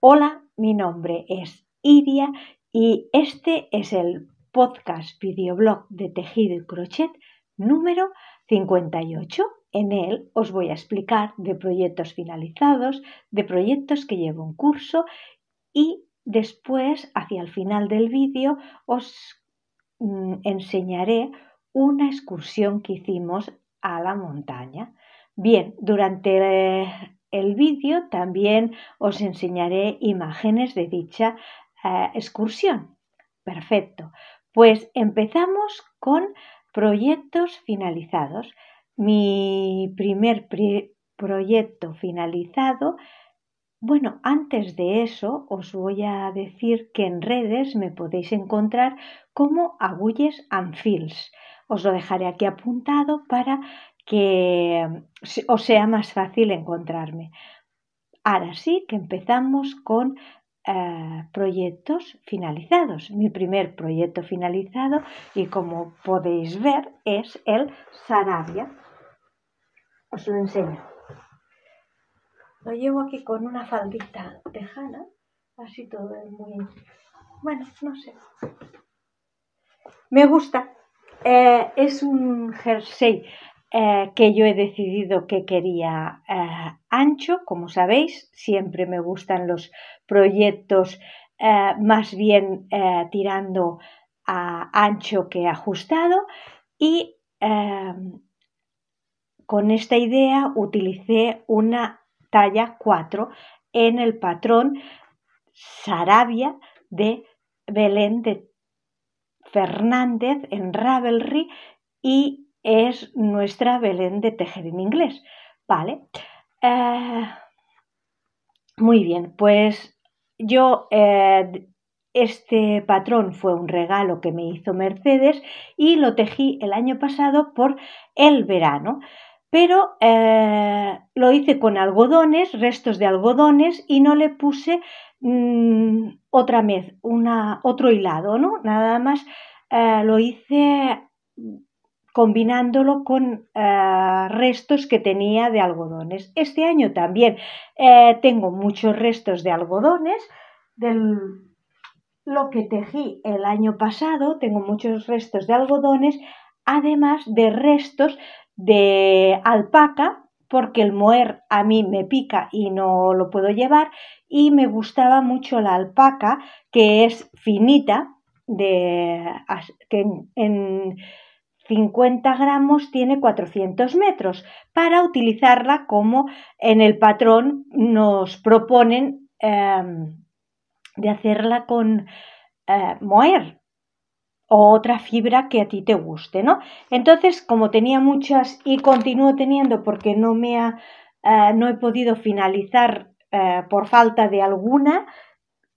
Hola, mi nombre es Iria y este es el podcast videoblog de tejido y crochet número 58. En él os voy a explicar de proyectos finalizados, de proyectos que llevo en curso y después, hacia el final del vídeo, os mm, enseñaré una excursión que hicimos a la montaña. Bien, durante eh, el vídeo también os enseñaré imágenes de dicha eh, excursión. Perfecto. Pues empezamos con proyectos finalizados. Mi primer proyecto finalizado bueno, antes de eso os voy a decir que en redes me podéis encontrar como Agulles and Fields. Os lo dejaré aquí apuntado para que os sea más fácil encontrarme. Ahora sí que empezamos con eh, proyectos finalizados. Mi primer proyecto finalizado y como podéis ver es el Sarabia. Os lo enseño. Lo llevo aquí con una faldita tejana, así todo es muy... Bueno, no sé. Me gusta. Eh, es un jersey eh, que yo he decidido que quería eh, ancho, como sabéis, siempre me gustan los proyectos eh, más bien tirando a ancho que ajustado y con esta idea utilicé una talla 4 en el patrón Sarabia de Belén de Fernández en Ravelry y es nuestra Belén de Tejer en inglés, ¿vale? Eh, muy bien, pues yo eh, este patrón fue un regalo que me hizo Mercedes y lo tejí el año pasado por el verano pero eh, lo hice con algodones, restos de algodones, y no le puse mm, otra vez, una, otro hilado, ¿no? Nada más lo hice combinándolo con eh, restos que tenía de algodones. Este año también eh, tengo muchos restos de algodones, del lo que tejí el año pasado, tengo muchos restos de algodones, además de restos de alpaca, porque el moer a mí me pica y no lo puedo llevar, y me gustaba mucho la alpaca, que es finita, de, que en 50 gramos tiene 400 metros para utilizarla como en el patrón nos proponen em, de hacerla con eh, moer o otra fibra que a ti te guste, ¿no? Entonces, como tenía muchas y continúo teniendo porque no me ha, eh, no he podido finalizar eh, por falta de alguna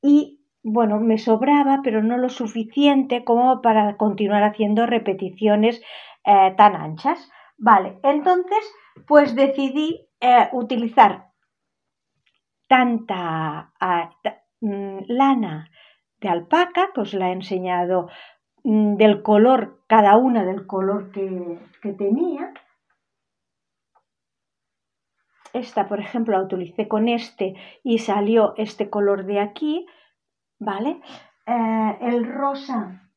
y bueno, me sobraba, pero no lo suficiente como para continuar haciendo repeticiones eh, tan anchas. Vale, entonces, pues decidí eh, utilizar tanta mm, lana de alpaca, que os la he enseñado mm, del color, cada una del color que tenía. Esta, por ejemplo, la utilicé con este y salió este color de aquí ¿vale? Eh, el rosa,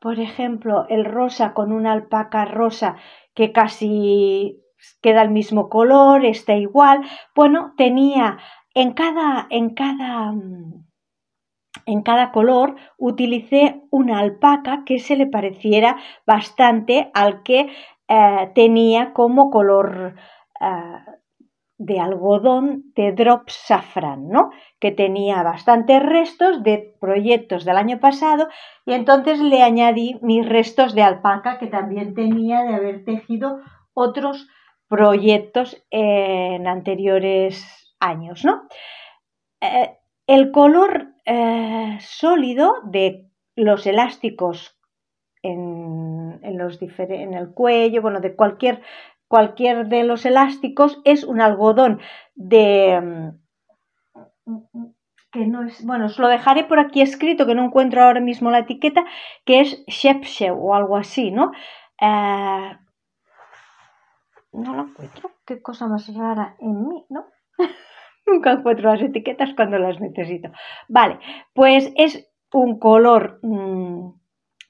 por ejemplo, el rosa con una alpaca rosa que casi queda el mismo color, está igual, bueno, tenía en cada, en cada, en cada color utilicé una alpaca que se le pareciera bastante al que eh, tenía como color eh, de algodón de drop safran, ¿no? Que tenía bastantes restos de proyectos del año pasado y entonces le añadí mis restos de alpaca que también tenía de haber tejido otros proyectos en anteriores años, ¿no? Eh, el color eh, sólido de los elásticos en, en el cuello, bueno, de cualquier cualquier de los elásticos es un algodón de mm, que no es, bueno, os lo dejaré por aquí escrito, que no encuentro ahora mismo la etiqueta, que es Shepshe o algo así, ¿no? Eh, no lo encuentro, qué cosa más rara en mí, ¿no? Nunca encuentro las etiquetas cuando las necesito. Vale, pues es un color mm,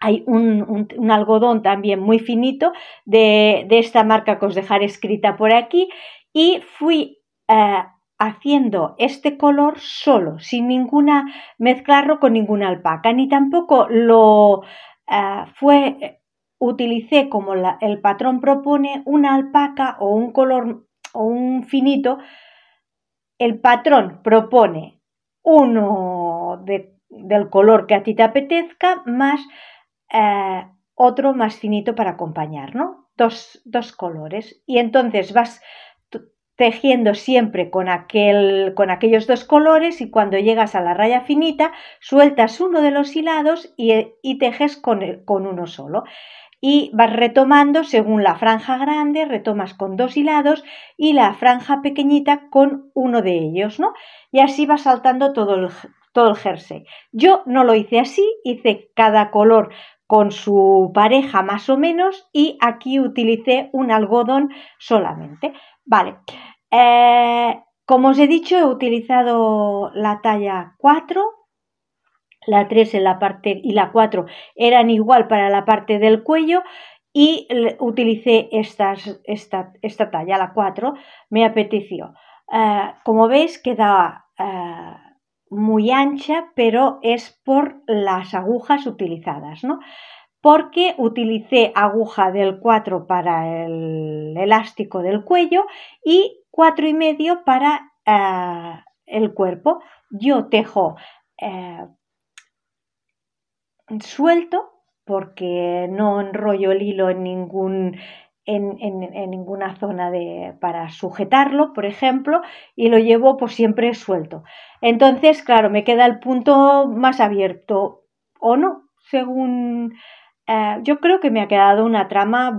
hay un, algodón también muy finito de, esta marca que os dejaré escrita por aquí y fui eh, haciendo este color solo, sin ninguna mezclarlo con ninguna alpaca, ni tampoco lo eh, fue utilicé como el patrón propone una alpaca o un color o un finito. El patrón propone uno del color que a ti te apetezca más eh, otro más finito para acompañar, ¿no? Dos, dos colores. Y entonces vas tejiendo siempre con, aquel, con aquellos dos colores y cuando llegas a la raya finita sueltas uno de los hilados y, tejes con, con uno solo. Y vas retomando según la franja grande, retomas con dos hilados y la franja pequeñita con uno de ellos, ¿no? Y así vas saltando todo todo el jersey. Yo no lo hice así, hice cada color con su pareja más o menos y aquí utilicé un algodón solamente. Vale, eh, como os he dicho he utilizado la talla 4, la 3 en la parte y la 4 eran igual para la parte del cuello y utilicé esta, talla, la 4, me apeteció. Eh, como veis queda... Eh, muy ancha, pero es por las agujas utilizadas, ¿no? Porque utilicé aguja del 4 para el elástico del cuello y 4,5 y medio para eh, el cuerpo. Yo tejo eh, suelto porque no enrollo el hilo en ningún en, ninguna zona para sujetarlo, por ejemplo, y lo llevo pues siempre suelto. Entonces, claro, me queda el punto más abierto o no, según... Eh, yo creo que me ha quedado una trama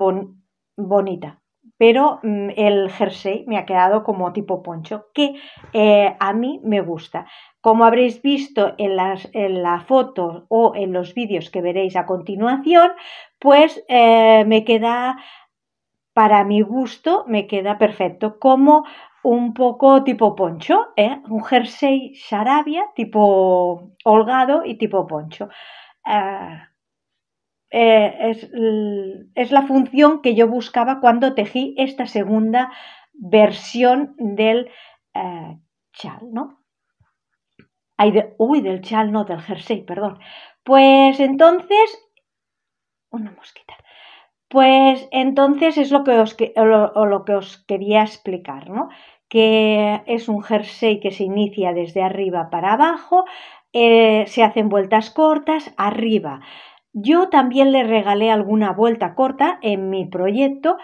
bonita, pero mm, el jersey me ha quedado como tipo poncho, que eh, a mí me gusta. Como habréis visto en, las, en la foto o en los vídeos que veréis a continuación, pues eh, me queda para mi gusto me queda perfecto, como un poco tipo poncho, ¿eh? un jersey sarabia tipo holgado y tipo poncho. Ah, eh, es, la función que yo buscaba cuando tejí esta segunda versión del eh, chal, ¿no? uy, del chal, no, del jersey, perdón. Pues entonces, una mosquita. Pues entonces es lo que os, lo, que os quería explicar, ¿no? que es un jersey que se inicia desde arriba para abajo, eh, se hacen vueltas cortas arriba. Yo también le regalé alguna vuelta corta en mi proyecto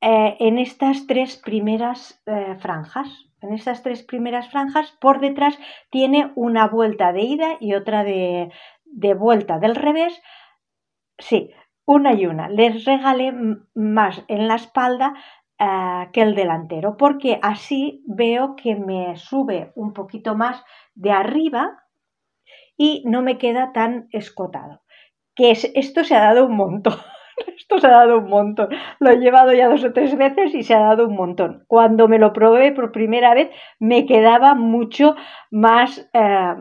eh, en estas tres primeras eh, franjas. En estas tres primeras franjas, por detrás tiene una vuelta de ida y otra de, de vuelta del revés. Sí, una y una. Les regalé más en la espalda eh, que el delantero, porque así veo que me sube un poquito más de arriba y no me queda tan escotado. Que es, esto se ha dado un montón. Esto se ha dado un montón. Lo he llevado ya dos o tres veces y se ha dado un montón. Cuando me lo probé por primera vez me quedaba mucho más, eh,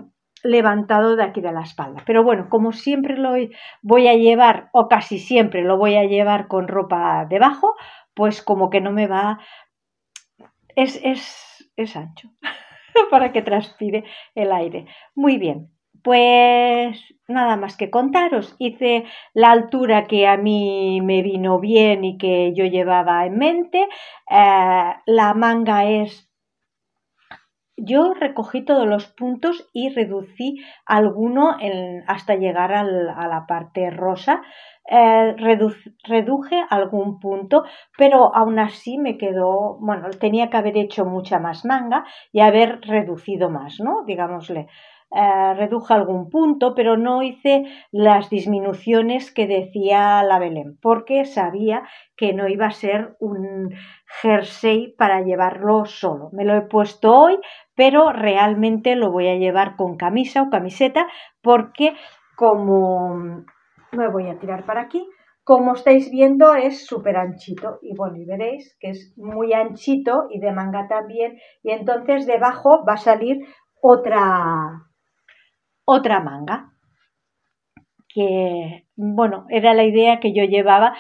levantado de aquí de la espalda. Pero bueno, como siempre lo voy a llevar, o casi siempre lo voy a llevar con ropa debajo, pues como que no me va... Es, es, es ancho para que transpire el aire. Muy bien, pues nada más que contaros. Hice la altura que a mí me vino bien y que yo llevaba en mente. Eh, la manga es yo recogí todos los puntos y reducí alguno hasta llegar al, a la parte rosa. Eh, reduje algún punto, pero aún así me quedó, bueno, tenía que haber hecho mucha más manga y haber reducido más, ¿no? Digámosle. Eh, redujo algún punto, pero no hice las disminuciones que decía la Belén, porque sabía que no iba a ser un jersey para llevarlo solo. Me lo he puesto hoy, pero realmente lo voy a llevar con camisa o camiseta, porque como mm, me voy a tirar para aquí, como estáis viendo es súper anchito y bueno, y veréis que es muy anchito y de manga también y entonces debajo va a salir otra otra manga, que, bueno, era la idea que yo llevaba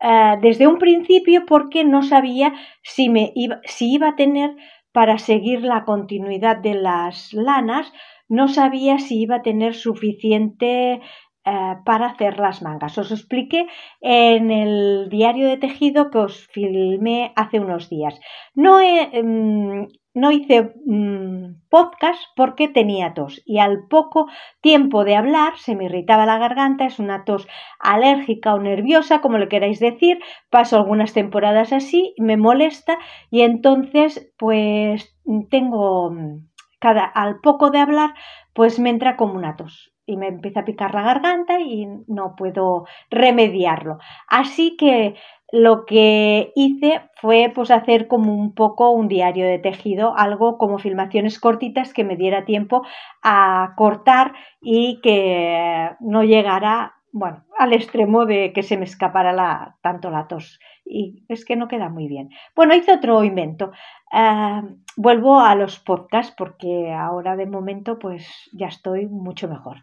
eh, desde un principio porque no sabía si, me iba, si iba a tener para seguir la continuidad de las lanas, no sabía si iba a tener suficiente eh, para hacer las mangas. Os expliqué en el diario de tejido que os filmé hace unos días. No he, mm, no hice mm, podcast porque tenía tos y al poco tiempo de hablar se me irritaba la garganta, es una tos alérgica o nerviosa, como le queráis decir, paso algunas temporadas así, me molesta y entonces pues tengo mm, cada al poco de hablar pues me entra como una tos y me empieza a picar la garganta y no puedo remediarlo. Así que lo que hice fue pues hacer como un poco un diario de tejido, algo como filmaciones cortitas que me diera tiempo a cortar y que no llegara, bueno, al extremo de que se me escapara tanto la tos y es que no queda muy bien. Bueno, hice otro invento. Ah, vuelvo a los podcasts porque ahora de momento pues ya estoy mucho mejor.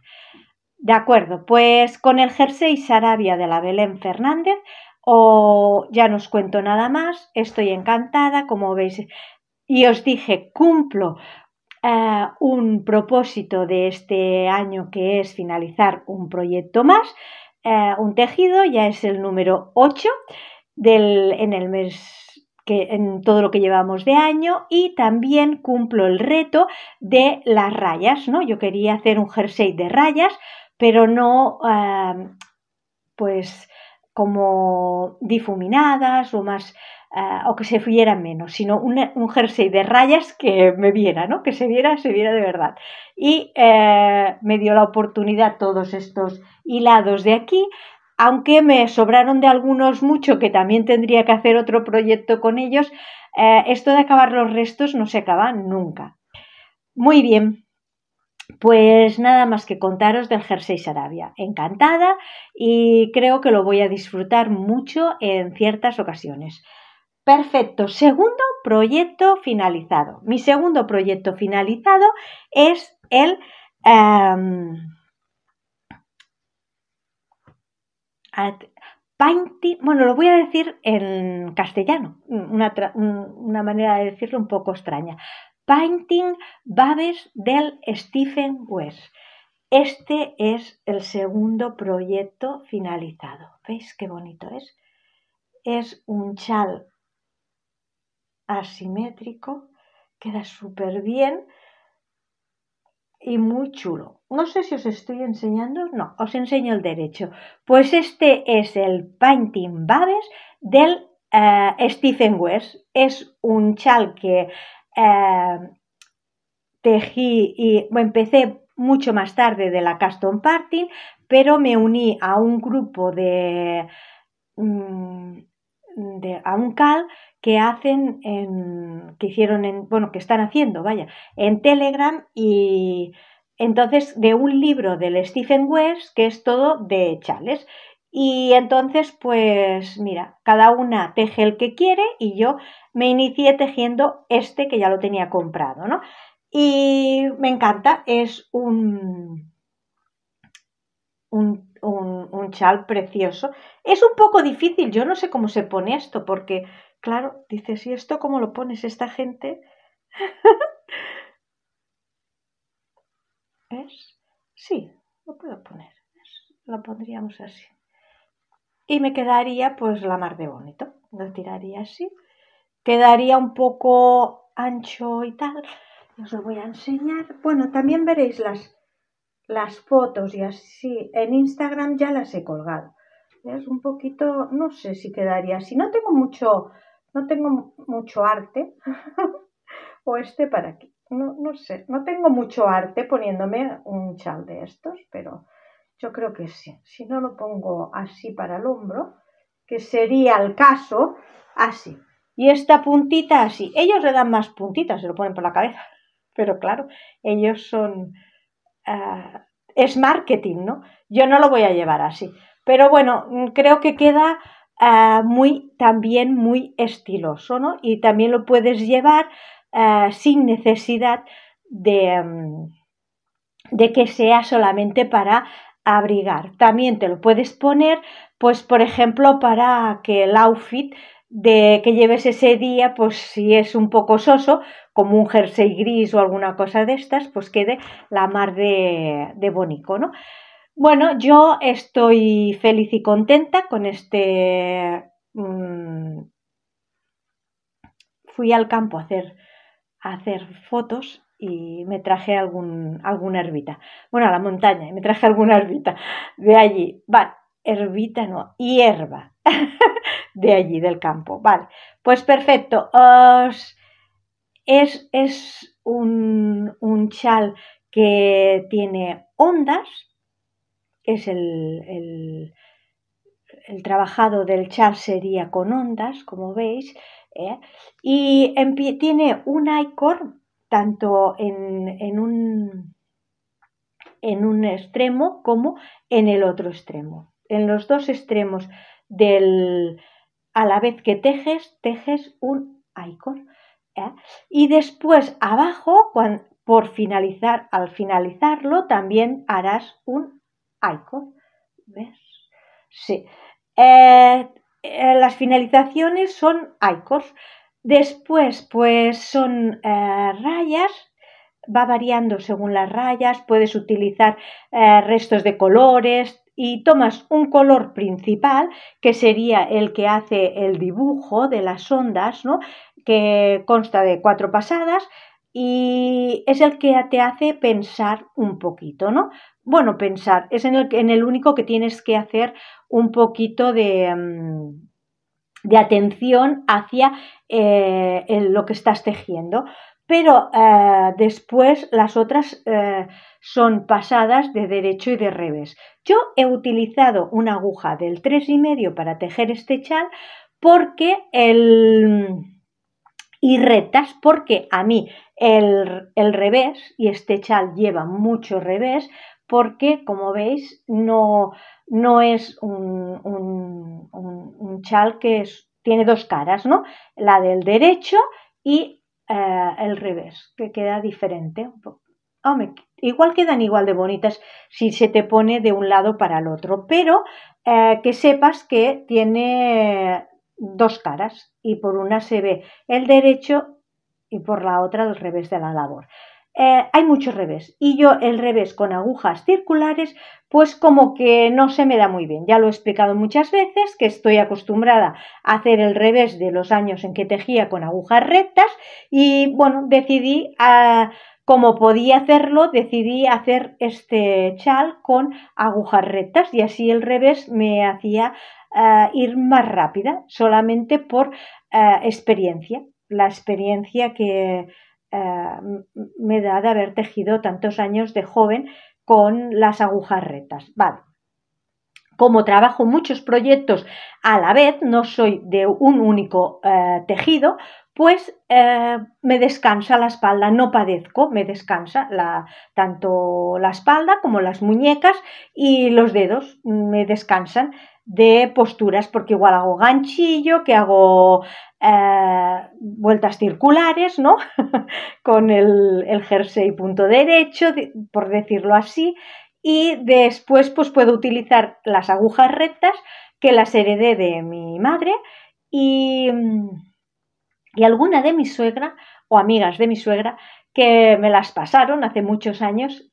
De acuerdo, pues con el jersey Sarabia de la Belén Fernández o ya no os cuento nada más, estoy encantada, como veis, y os dije, cumplo ah, un propósito de este año que es finalizar un proyecto más, ah, un tejido, ya es el número 8 en el mes que en todo lo que llevamos de año y también cumplo el reto de las rayas, ¿no? Yo quería hacer un jersey de rayas, pero no pues como difuminadas o más ah, o que se viera menos, sino un jersey de rayas que me viera, ¿no? Que se viera, se viera de verdad. Y eh, me dio la oportunidad todos estos hilados de aquí aunque me sobraron de algunos mucho que también tendría que hacer otro proyecto con ellos, eh, esto de acabar los restos no se acaba nunca. Muy bien, pues nada más que contaros del jersey Arabia. Encantada y creo que lo voy a disfrutar mucho en ciertas ocasiones. Perfecto, segundo proyecto finalizado. Mi segundo proyecto finalizado es el... Em, painting, bueno, lo voy a decir en castellano, una, una manera de decirlo un poco extraña. Painting Babes del Stephen West. Este es el segundo proyecto finalizado. ¿Veis qué bonito es? Es un chal asimétrico, queda súper bien y muy chulo. No sé si os estoy enseñando, no, os enseño el derecho. Pues este es el Painting Babes del eh, Stephen West. Es un chal que eh, tejí y empecé mucho más tarde de la Custom Party, pero me uní a un grupo de, mm, de a un cal que hacen en, que hicieron en, bueno, que están haciendo, vaya, en Telegram y entonces de un libro del Stephen West que es todo de chales. Y entonces, pues mira, cada una teje el que quiere y yo me inicié tejiendo este que ya lo tenía comprado, ¿no? Y me encanta, es un, un, un, un chal precioso. Es un poco difícil, yo no sé cómo se pone esto, porque Claro, dices, ¿y esto cómo lo pones esta gente? es Sí, lo puedo poner. Lo pondríamos así. Y me quedaría pues la mar de bonito. Lo tiraría así. Quedaría un poco ancho y tal. Os lo voy a enseñar. Bueno, también veréis las, las fotos y así. En Instagram ya las he colgado. Es un poquito, no sé si quedaría así. No tengo mucho no tengo mucho arte. o este para aquí. No, sé, no tengo mucho arte poniéndome un chal de estos, pero yo creo que sí. Si no lo pongo así para el hombro, que sería el caso, así. Y esta puntita así. Ellos le dan más puntitas, se lo ponen por la cabeza. Pero claro, ellos son... Ah, es marketing, ¿no? Yo no lo voy a llevar así. Pero bueno, mm, creo que queda Ah, muy, también muy estiloso, ¿no? Y también lo puedes llevar ah, sin necesidad mm, de, que sea solamente para abrigar. También te lo puedes poner, pues por ejemplo, para que el outfit de que lleves ese día, pues si es un poco soso, como un jersey gris o alguna cosa de estas, pues quede la mar de, de bonico, ¿no? Bueno, yo estoy feliz y contenta con este... Mm, fui al campo a hacer, fotos y me traje algún, alguna herbita. Bueno, a la montaña, y me traje alguna herbita de allí. Vale, herbita no, hierba de allí, del campo. Vale, pues perfecto. es, un, un chal que tiene ondas es el, trabajado del char sería con ondas, como veis, ¿eh? y tiene un icor tanto en, un, en un extremo como en el otro extremo. En los dos extremos del, a la vez que tejes, tejes un icor ¿eh? Y después abajo, por finalizar, al finalizarlo, también harás un Sí. Eh, eh, las finalizaciones son icons. Después, pues son eh, rayas, va variando según las rayas, puedes utilizar restos de colores y tomas un color principal, que sería el que hace el dibujo de las ondas, ¿no? que consta de cuatro pasadas, y es el que te hace pensar un poquito, ¿no? bueno, pensar, es en el, único que tienes que hacer un poquito de, mm, atención hacia eh, lo que estás tejiendo. Pero eh, después las otras eh, son pasadas de derecho y de revés. Yo he utilizado una aguja del 3,5 para tejer este chal porque el, mm, y retas porque a mí el, el, revés, y este chal lleva mucho revés, porque, como veis, no, es un, chal que tiene dos caras, ¿no? La del derecho y eh, el revés, que queda diferente. igual quedan igual de bonitas si se te pone de un lado para el otro, pero eh, que sepas que tiene dos caras y por una se ve el derecho y por la otra el revés de la labor. Eh, hay mucho revés y yo el revés con agujas circulares pues como que no se me da muy bien. Ya lo he explicado muchas veces que estoy acostumbrada a hacer el revés de los años en que tejía con agujas rectas y bueno, decidí ah, como podía hacerlo, decidí hacer este chal con agujas rectas y así el revés me hacía ah, ir más rápida solamente por ah, experiencia, la experiencia que eh, me da de haber tejido tantos años de joven con las agujas retas. Vale. Como trabajo muchos proyectos a la vez, no soy de un único eh, tejido, pues eh, me descansa la espalda, no padezco, me descansa la, tanto la espalda como las muñecas y los dedos me descansan de posturas, porque igual hago ganchillo, que hago eh, vueltas circulares, ¿no? Con el, jersey punto derecho, por decirlo así, y después pues puedo utilizar las agujas rectas que las heredé de mi madre y, alguna de mi suegra o amigas de mi suegra que me las pasaron hace muchos años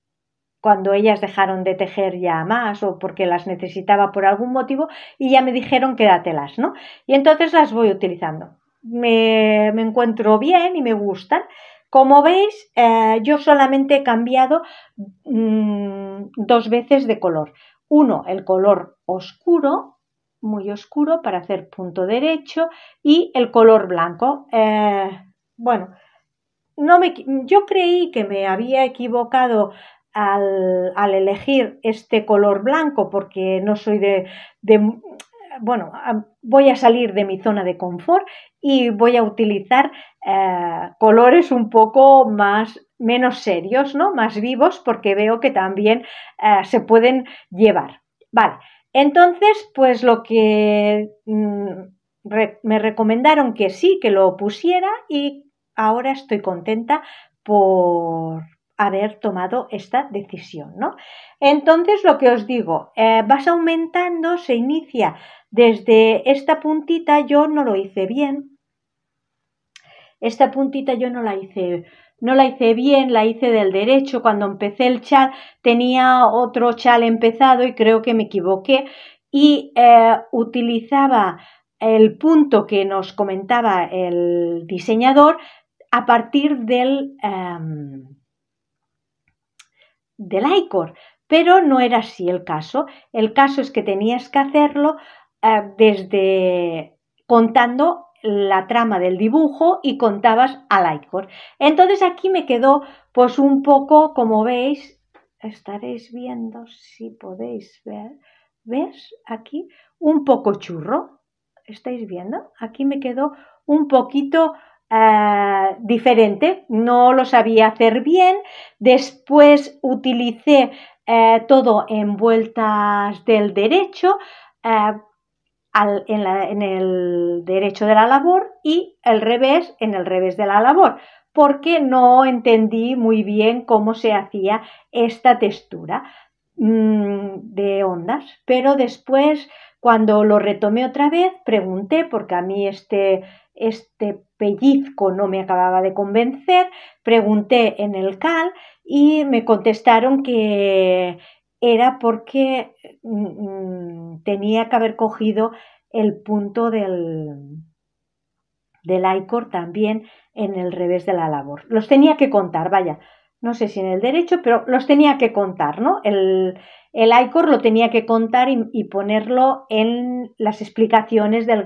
cuando ellas dejaron de tejer ya más o porque las necesitaba por algún motivo y ya me dijeron quédatelas, ¿no? Y entonces las voy utilizando me, encuentro bien y me gustan. Como veis, eh, yo solamente he cambiado mm, dos veces de color. Uno, el color oscuro, muy oscuro, para hacer punto derecho, y el color blanco. Eh, bueno, no me, yo creí que me había equivocado al, al, elegir este color blanco porque no soy de bueno, voy a salir de mi zona de confort y voy a utilizar eh, colores un poco más menos serios, ¿no? Más vivos, porque veo que también eh, se pueden llevar. Vale, entonces, pues lo que mm, me recomendaron que sí, que lo pusiera y ahora estoy contenta por, haber tomado esta decisión, ¿no? Entonces, lo que os digo, eh, vas aumentando, se inicia desde esta puntita, yo no lo hice bien, esta puntita yo no la hice no la hice bien, la hice del derecho. Cuando empecé el chat tenía otro chal empezado y creo que me equivoqué y eh, utilizaba el punto que nos comentaba el diseñador a partir del, em, del ICOR, pero no era así el caso. El caso es que tenías que hacerlo eh, desde contando la trama del dibujo y contabas al ICOR. Entonces aquí me quedó pues un poco, como veis, estaréis viendo si podéis ver, ¿ves? Aquí un poco churro, ¿estáis viendo? Aquí me quedó un poquito Ah, diferente, no lo sabía hacer bien. Después utilicé eh, todo en vueltas del derecho, ah, en, el derecho de la labor y el revés en el revés de la labor, porque no entendí muy bien cómo se hacía esta textura. Mm, de ondas, pero después cuando lo retomé otra vez pregunté porque a mí este, este pellizco no me acababa de convencer, pregunté en el CAL y me contestaron que era porque mm, mm, tenía que haber cogido el punto del del ICOR también en el revés de la labor. Los tenía que contar, vaya, no sé si en el derecho, pero los tenía que contar, ¿no? El, el ICOR lo tenía que contar y, ponerlo en las explicaciones del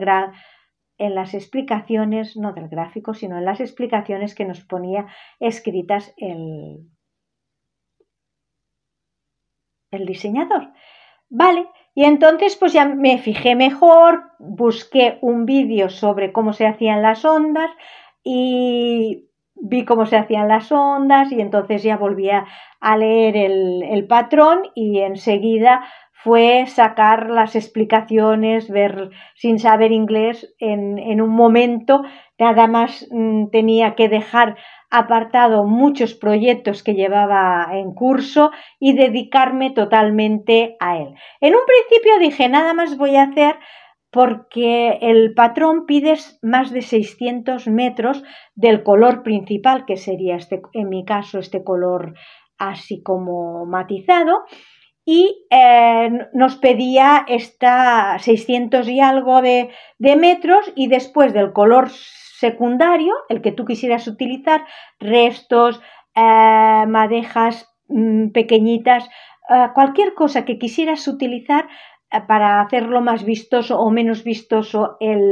en las explicaciones, no del gráfico, sino en las explicaciones que nos ponía escritas el, el diseñador. Vale, y entonces pues ya me fijé mejor, busqué un vídeo sobre cómo se hacían las ondas y vi cómo se hacían las ondas y entonces ya volvía a leer el, patrón y enseguida fue sacar las explicaciones, ver sin saber inglés en, un momento. Nada más mm, tenía que dejar apartado muchos proyectos que llevaba en curso y dedicarme totalmente a él. En un principio dije, nada más voy a hacer porque el patrón pide más de 600 metros del color principal, que sería este, en mi caso este color así como matizado, y eh, nos pedía esta 600 y algo de, metros y después del color secundario, el que tú quisieras utilizar, restos, eh, madejas mm, pequeñitas, eh, cualquier cosa que quisieras utilizar, eh, para hacerlo más vistoso o menos vistoso el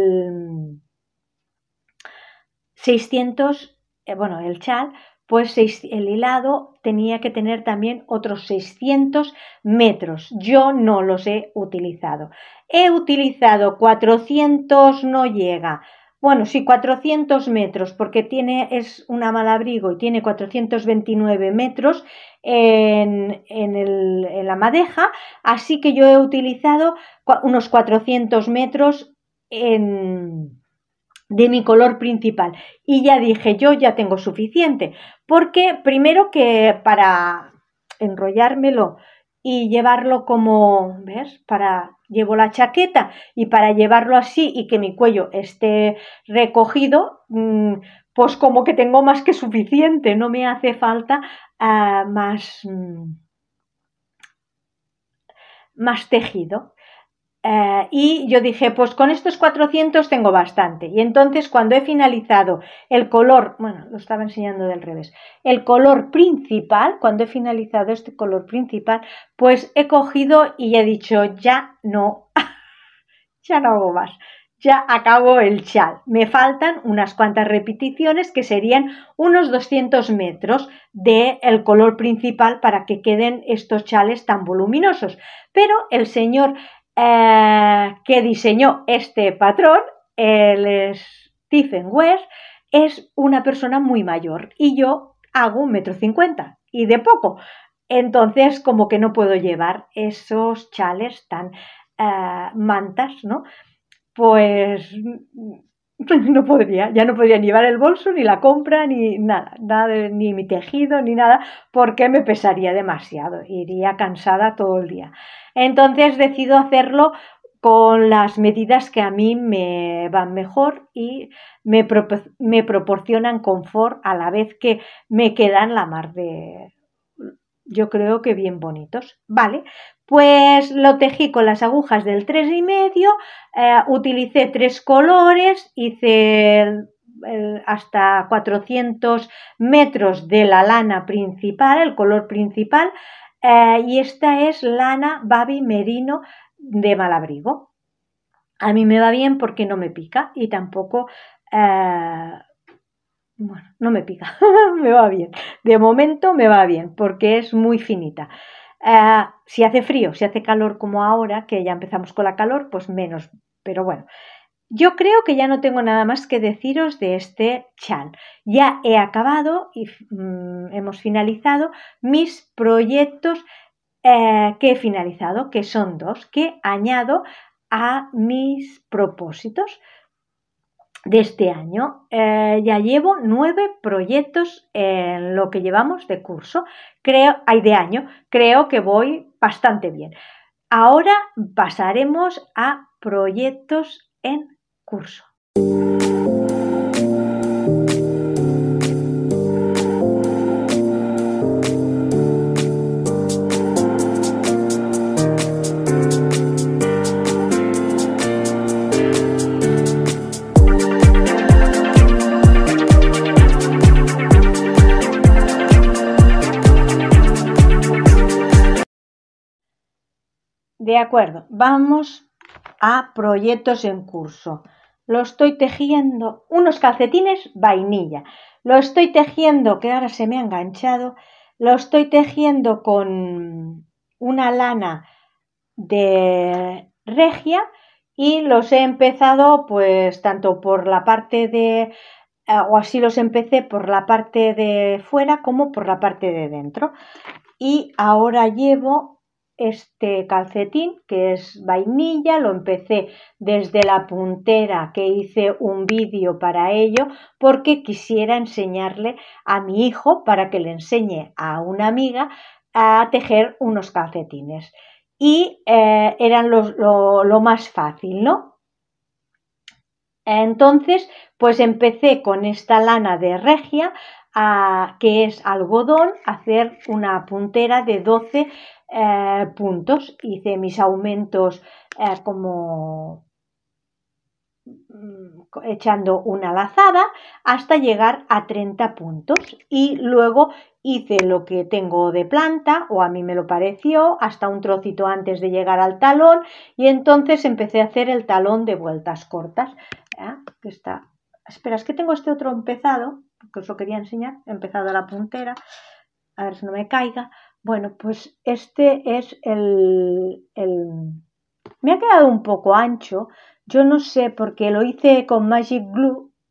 600, eh, bueno, el chal, pues el hilado tenía que tener también otros 600 metros. Yo no los he utilizado. He utilizado 400, no llega bueno, sí, 400 metros, porque tiene, es un malabrigo y tiene 429 metros en, en, el, la madeja, así que yo he utilizado unos 400 metros de mi color principal. Y ya dije, yo ya tengo suficiente, porque primero que para enrollármelo y llevarlo como, ¿ves? Para llevo la chaqueta y para llevarlo así y que mi cuello esté recogido, mm, pues como que tengo más que suficiente, no me hace falta ah, más, mm, más tejido. Eh, y yo dije, pues con estos 400 tengo bastante. Y entonces cuando he finalizado el color, bueno, lo estaba enseñando del revés, el color principal, cuando he finalizado este color principal, pues he cogido y he dicho, ya no, ya no hago más ya acabo el chal. Me faltan unas cuantas repeticiones que serían unos 200 metros del el color principal para que queden estos chales tan voluminosos. Pero el señor eh, que diseñó este patrón, el Stephen West, es una persona muy mayor y yo hago un metro cincuenta y de poco. Entonces, como que no puedo llevar esos chales tan eh, mantas, ¿no? Pues no podría, ya no podría ni llevar el bolso, ni la compra, ni nada, nada ni mi tejido, ni nada, porque me pesaría demasiado, iría cansada todo el día. Entonces decido hacerlo con las medidas que a mí me van mejor y me, me proporcionan confort a la vez que me quedan la mar de, yo creo que bien bonitos. Vale, pues lo tejí con las agujas del 3,5, y medio, eh, utilicé tres colores, hice eh, hasta 400 metros de la lana principal, el color principal, eh, y esta es lana babi merino de malabrigo. A mí me va bien porque no me pica y tampoco, bueno, no me pica, me va bien. De momento me va bien porque es muy finita. Ah, si hace frío, si hace calor como ahora, que ya empezamos con la calor, pues menos. Pero bueno, yo creo que ya no tengo nada más que deciros de este chal. Ya he acabado y mm, hemos finalizado mis proyectos eh, que he finalizado, que son dos, que añado a mis propósitos de este año. Eh, ya llevo nueve proyectos en lo que llevamos de curso, creo, hay de año, creo que voy bastante bien. Ahora pasaremos a proyectos en curso. acuerdo, vamos a proyectos en curso. Lo estoy tejiendo unos calcetines vainilla. Lo estoy tejiendo, que ahora se me ha enganchado, lo estoy tejiendo con una lana de regia y los he empezado pues tanto por la parte de eh, o así los empecé por la parte de fuera como por la parte de dentro y ahora llevo este calcetín que es vainilla, lo empecé desde la puntera que hice un vídeo para ello porque quisiera enseñarle a mi hijo para que le enseñe a una amiga a tejer unos calcetines y eh, eran los, lo, más fácil, ¿no? Entonces, pues empecé con esta lana de regia, ah, que es algodón, hacer una puntera de 12 eh, puntos, hice mis aumentos eh, como mm, echando una lazada hasta llegar a 30 puntos y luego hice lo que tengo de planta o a mí me lo pareció hasta un trocito antes de llegar al talón y entonces empecé a hacer el talón de vueltas cortas que está espera es que tengo este otro empezado que os lo quería enseñar empezado la puntera a ver si no me caiga bueno, pues este es el, Me ha quedado un poco ancho. Yo no sé, porque lo hice con Magic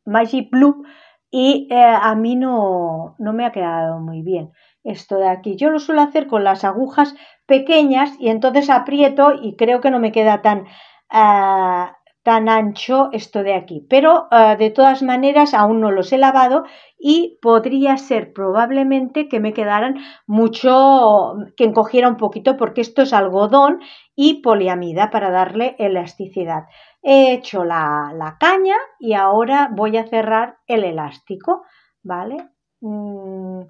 Magic Blue y eh, a mí no, no me ha quedado muy bien esto de aquí. Yo lo suelo hacer con las agujas pequeñas y entonces aprieto y creo que no me queda tan... Ah, tan ancho esto de aquí. Pero eh, de todas maneras aún no los he lavado y podría ser probablemente que me quedaran mucho, que encogiera un poquito porque esto es algodón y poliamida para darle elasticidad. He hecho la, caña y ahora voy a cerrar el elástico, ¿vale? Mm,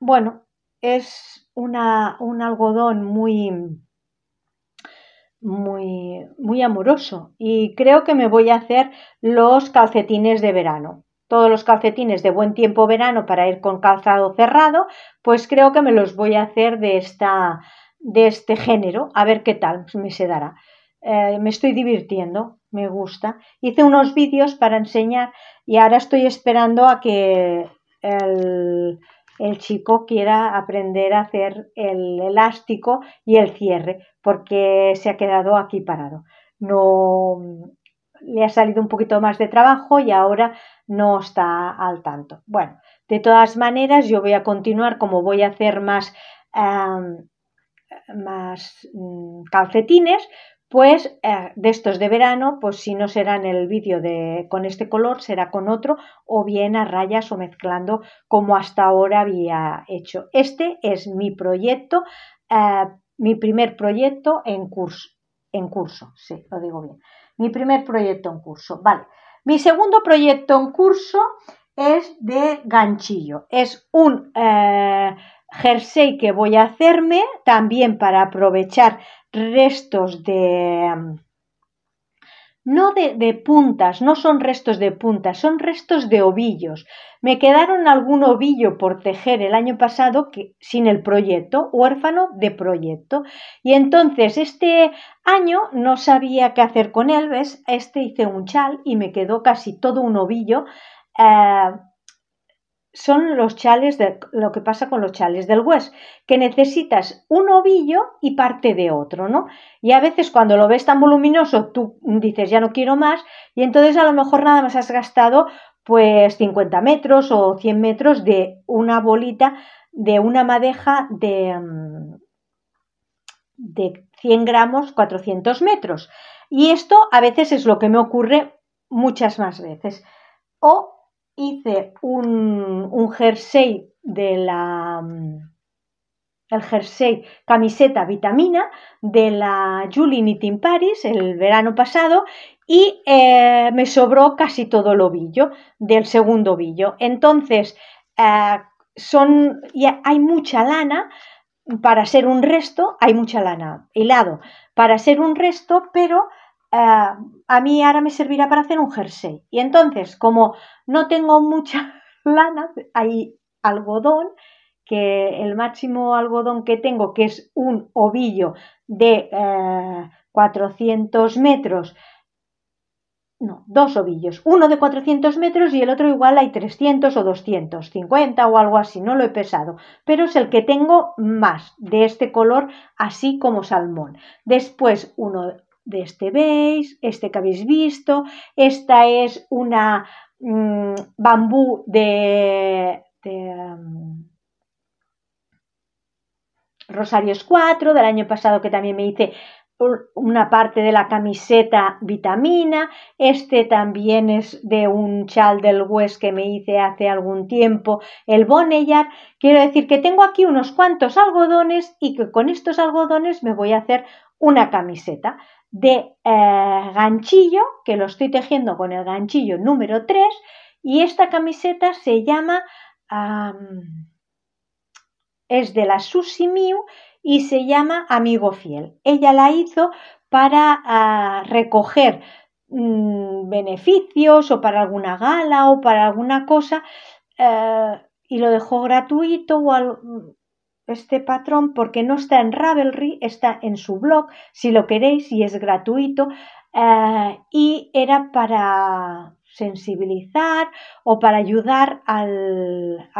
bueno, es una, un algodón muy muy, muy amoroso y creo que me voy a hacer los calcetines de verano. Todos los calcetines de buen tiempo verano para ir con calzado cerrado, pues creo que me los voy a hacer de, esta, de este género, a ver qué tal me se dará. Eh, me estoy divirtiendo, me gusta. Hice unos vídeos para enseñar y ahora estoy esperando a que el, el chico quiera aprender a hacer el elástico y el cierre, porque se ha quedado aquí parado. No le ha salido un poquito más de trabajo y ahora no está al tanto. Bueno, de todas maneras, yo voy a continuar como voy a hacer más, eh, más mm, calcetines, pues eh, de estos de verano, pues si no será en el vídeo de, con este color, será con otro o bien a rayas o mezclando como hasta ahora había hecho. Este es mi proyecto, eh, mi primer proyecto en curso, en curso, sí, lo digo bien. Mi primer proyecto en curso, vale. Mi segundo proyecto en curso es de ganchillo, es un... Eh, jersey que voy a hacerme también para aprovechar restos de mm, no de, puntas, no son restos de puntas, son restos de ovillos. Me quedaron algún ovillo por tejer el año pasado que, sin el proyecto, huérfano de proyecto. Y entonces este año no sabía qué hacer con él, ¿ves? Este hice un chal y me quedó casi todo un ovillo eh, son los chales, de, lo que pasa con los chales del West, que necesitas un ovillo y parte de otro, ¿no? Y a veces cuando lo ves tan voluminoso, tú dices, ya no quiero más, y entonces a lo mejor nada más has gastado pues 50 metros o 100 metros de una bolita, de una madeja de, mm, de 100 gramos, 400 metros. Y esto a veces es lo que me ocurre muchas más veces. O hice un, un jersey de la mm, el jersey camiseta vitamina de la Julie Knitting Paris el verano pasado y eh, me sobró casi todo el ovillo del segundo ovillo. Entonces, eh, son, hay mucha lana para ser un resto, hay mucha lana, hilado, para ser un resto, pero Ah, a mí ahora me servirá para hacer un jersey. Y entonces, como no tengo mucha lana, hay algodón, que el máximo algodón que tengo, que es un ovillo de 400 eh, metros, no, dos ovillos, uno de 400 metros y el otro igual hay 300 o 250 o algo así, no lo he pesado, pero es el que tengo más de este color, así como salmón. Después uno, de este veis, este que habéis visto, esta es una mm, bambú de, mm, Rosarios 4 del año pasado que también me hice una parte de la camiseta vitamina, este también es de un chal del West que me hice hace algún tiempo, el Bonellar, quiero decir que tengo aquí unos cuantos algodones y que con estos algodones me voy a hacer una camiseta de eh, ganchillo, que lo estoy tejiendo con el ganchillo número 3, y esta camiseta se llama, es de la Susi Miu y se llama Amigo Fiel. Ella la hizo para ah, recoger mm, beneficios o para alguna gala o para alguna cosa. Eh, y lo dejó gratuito o este patrón porque no está en Ravelry, está en su blog, si lo queréis, y es gratuito. Eh, y era para sensibilizar o para ayudar a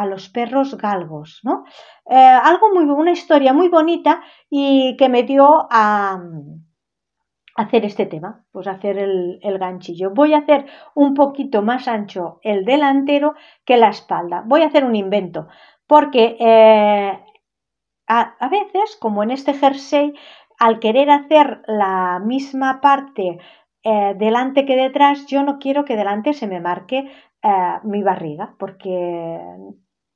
los perros galgos, ¿no? Eh, algo muy, una historia muy bonita y que me dio a, hacer este tema, pues hacer el, ganchillo. Voy a hacer un poquito más ancho el delantero que la espalda. Voy a hacer un invento, porque eh, a, veces, como en este jersey, al querer hacer la misma parte eh, delante que detrás, yo no quiero que delante se me marque eh, mi barriga, porque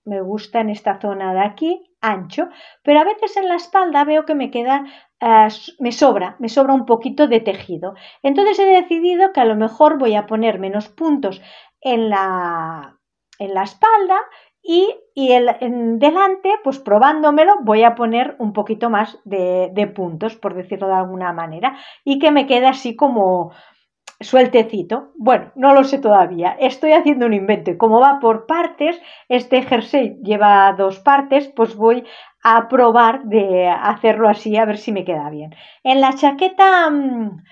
me gusta en esta zona de aquí, ancho, pero a veces en la espalda veo que me queda, eh, me sobra, me sobra un poquito de tejido. Entonces he decidido que a lo mejor voy a poner menos puntos en la, en la espalda y, el, delante, pues probándomelo, voy a poner un poquito más de, puntos, por decirlo de alguna manera, y que me quede así como sueltecito. Bueno, no lo sé todavía, estoy haciendo un invento y como va por partes, este jersey lleva dos partes, pues voy a probar de hacerlo así, a ver si me queda bien. En la chaqueta... Mm,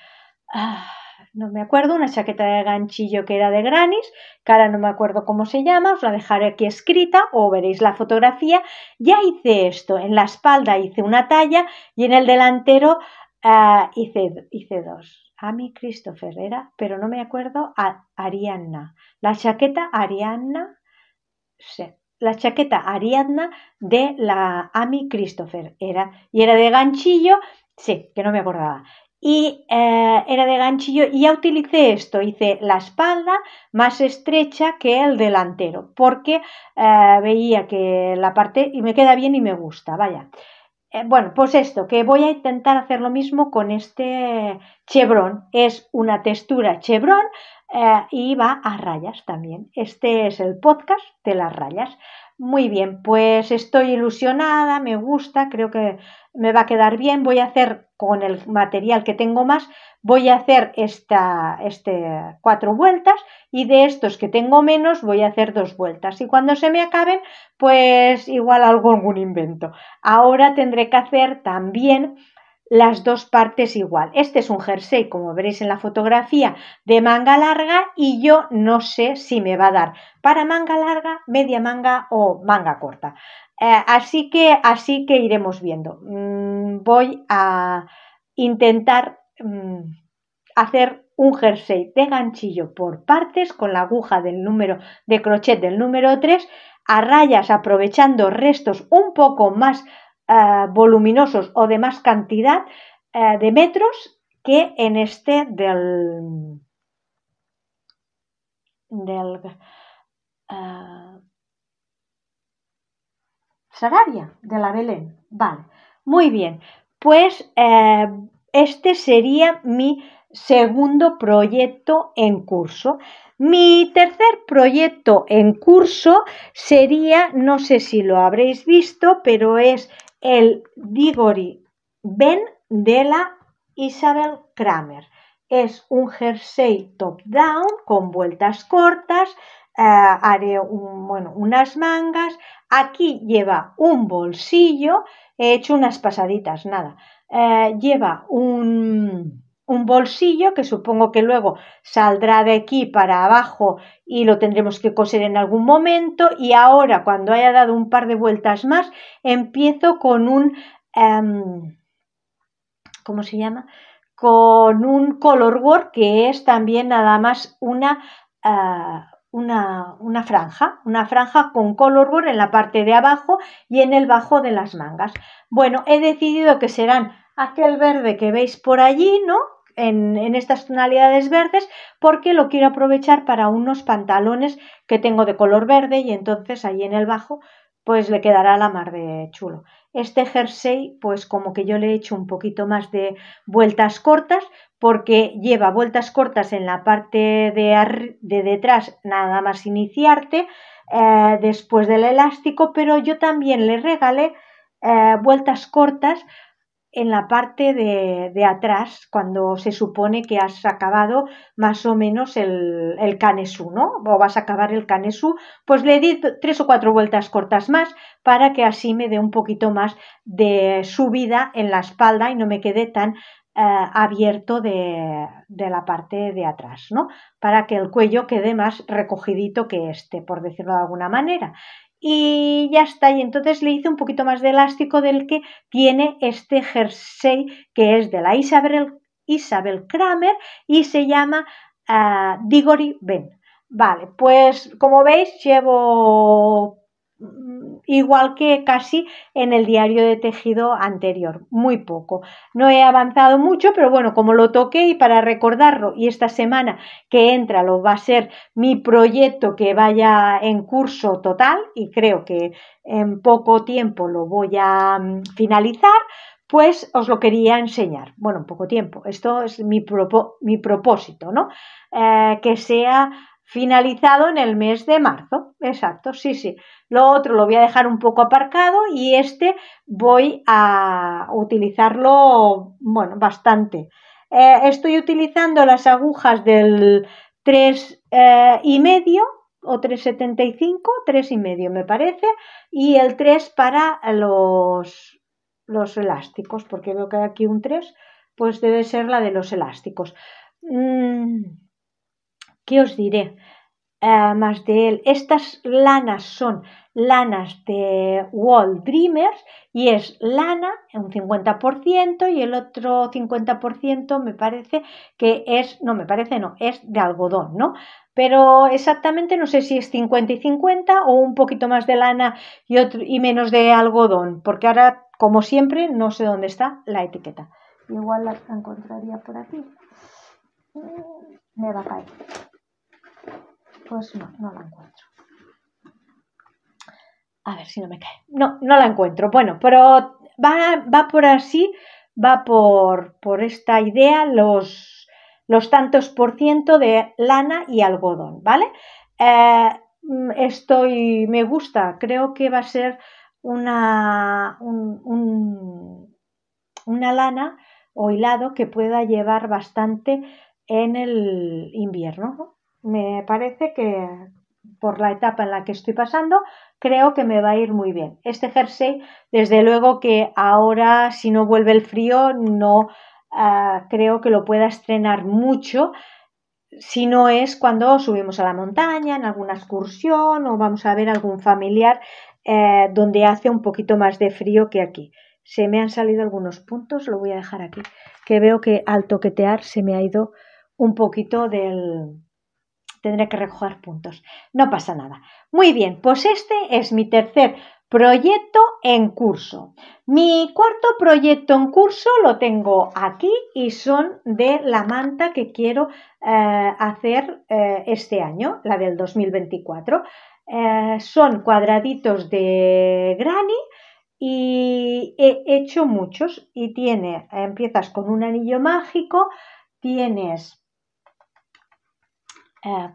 ah, no me acuerdo, una chaqueta de ganchillo que era de Granis, Cara no me acuerdo cómo se llama, os la dejaré aquí escrita o veréis la fotografía. Ya hice esto, en la espalda hice una talla y en el delantero ah, hice, hice dos. A Christopher era, pero no me acuerdo, a Arianna. La chaqueta Arianna, sí, la chaqueta Ariadna de la Amy Christopher era y era de ganchillo Sí, que no me acordaba y eh, era de ganchillo y ya utilicé esto, hice la espalda más estrecha que el delantero porque eh, veía que la parte y me queda bien y me gusta, vaya. Eh, bueno, pues esto, que voy a intentar hacer lo mismo con este chevron, es una textura chevron y va a rayas también. Este es el podcast de las rayas. Muy bien, pues estoy ilusionada, me gusta, creo que me va a quedar bien. Voy a hacer con el material que tengo más, voy a hacer esta, este cuatro vueltas y de estos que tengo menos voy a hacer dos vueltas. Y cuando se me acaben, pues igual algo, algún invento. Ahora tendré que hacer también las dos partes igual. Este es un jersey, como veréis en la fotografía, de manga larga y yo no sé si me va a dar para manga larga, media manga o manga corta. Eh, así, que, así que iremos viendo. Mm, voy a intentar mm, hacer un jersey de ganchillo por partes con la aguja del número de crochet del número 3 a rayas aprovechando restos un poco más eh, voluminosos o de más cantidad eh, de metros que en este del, del eh, de la Belén. Vale, muy bien. Pues este sería mi segundo proyecto en curso. Mi tercer proyecto en curso sería, no sé si lo habréis visto, pero es el digori Ben de la Isabel Kramer. Es un jersey top-down con vueltas cortas, eh, haré bueno, unas mangas. Aquí lleva un bolsillo, he hecho unas pasaditas, nada. Eh, lleva un, un bolsillo que supongo que luego saldrá de aquí para abajo y lo tendremos que coser en algún momento y ahora cuando haya dado un par de vueltas más empiezo con un em, ¿cómo se llama? con un color que es también nada más una eh, una, una, franja, una franja con colorwork en la parte de abajo y en el bajo de las mangas. Bueno, he decidido que serán aquel verde que veis por allí, ¿no? en, estas tonalidades verdes porque lo quiero aprovechar para unos pantalones que tengo de color verde y entonces ahí en el bajo pues le quedará la mar de chulo. Este jersey, pues como que yo le he hecho un poquito más de vueltas cortas, porque lleva vueltas cortas en la parte de, de detrás, nada más iniciarte, eh, después del elástico, pero yo también le regalé eh, vueltas cortas en la parte de, atrás, cuando se supone que has acabado más o menos el, el canesú, ¿no? O vas a acabar el canesú, pues le di tres o cuatro vueltas cortas más para que así me dé un poquito más de subida en la espalda y no me quede tan eh, abierto de, de, la parte de atrás, ¿no? Para que el cuello quede más recogidito que este, por decirlo de alguna manera y ya está. Y entonces le hice un poquito más de elástico del que tiene este jersey que es de la Isabel, Isabel Kramer y se llama uh, ah, Digory Ben. Vale, pues como veis llevo igual que casi en el diario de tejido anterior, muy poco. No he avanzado mucho, pero bueno, como lo toqué y para recordarlo, y esta semana que entra lo va a ser mi proyecto que vaya en curso total y creo que en poco tiempo lo voy a mm, finalizar, pues os lo quería enseñar. Bueno, en poco tiempo, esto es mi, mi propósito, ¿no? Eh, que sea finalizado en el mes de marzo. Exacto, sí, sí. Lo otro lo voy a dejar un poco aparcado y este voy a utilizarlo, bueno, bastante. Eh, estoy utilizando las agujas del 3,5 eh, y medio o 3,75, 3,5 y medio me parece, y el 3 para los, los elásticos, porque veo que hay aquí un 3, pues debe ser la de los elásticos. Mm, ¿Qué os diré? Eh, más de él. Estas lanas son lanas de Wall Dreamers y es lana un 50% y el otro 50% me parece que es, no me parece, no, es de algodón, ¿no? Pero exactamente no sé si es 50 y 50 o un poquito más de lana y, y menos de algodón, porque ahora, como siempre, no sé dónde está la etiqueta. Igual la encontraría por aquí. Eh, me va a caer. Pues no, no la encuentro. A ver si no me cae. No, no la encuentro. Bueno, pero va, por así, va por, esta idea los, los tantos por ciento de lana y algodón, ¿vale? Eh, mm, estoy, me gusta, creo que va a ser una, una lana o hilado que pueda llevar bastante en el invierno. ¿no? me parece que por la etapa en la que estoy pasando, creo que me va a ir muy bien. Este jersey, desde luego que ahora, si no vuelve el frío, no ah, creo que lo pueda estrenar mucho, si no es cuando subimos a la montaña, en alguna excursión o vamos a ver algún familiar eh, donde hace un poquito más de frío que aquí. Se me han salido algunos puntos, lo voy a dejar aquí, que veo que al toquetear se me ha ido un poquito del, tendré que recoger puntos. No pasa nada. Muy bien, pues este es mi tercer proyecto en curso. Mi cuarto proyecto en curso lo tengo aquí y son de la manta que quiero eh, hacer eh, este año, la del 2024. Eh, son cuadraditos de granny y he hecho muchos y tiene, empiezas con un anillo mágico, tienes eh,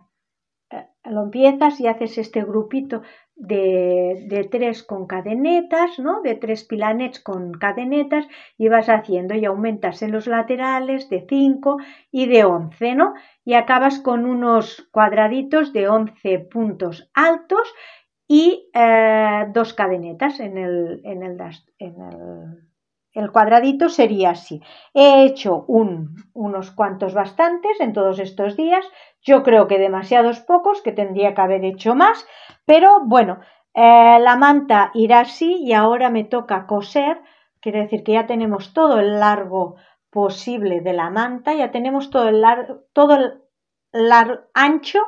eh, lo empiezas y haces este grupito de, tres con cadenetas, ¿no? De tres pilanets con cadenetas y vas haciendo y aumentas en los laterales de 5 y de 11, ¿no? Y acabas con unos cuadraditos de 11 puntos altos y eh, dos cadenetas en el, en en el el cuadradito sería así. He hecho un, unos cuantos bastantes en todos estos días. Yo creo que demasiados pocos, que tendría que haber hecho más. Pero bueno, eh, la manta irá así y ahora me toca coser. Quiere decir que ya tenemos todo el largo posible de la manta. Ya tenemos todo el largo, todo el ancho,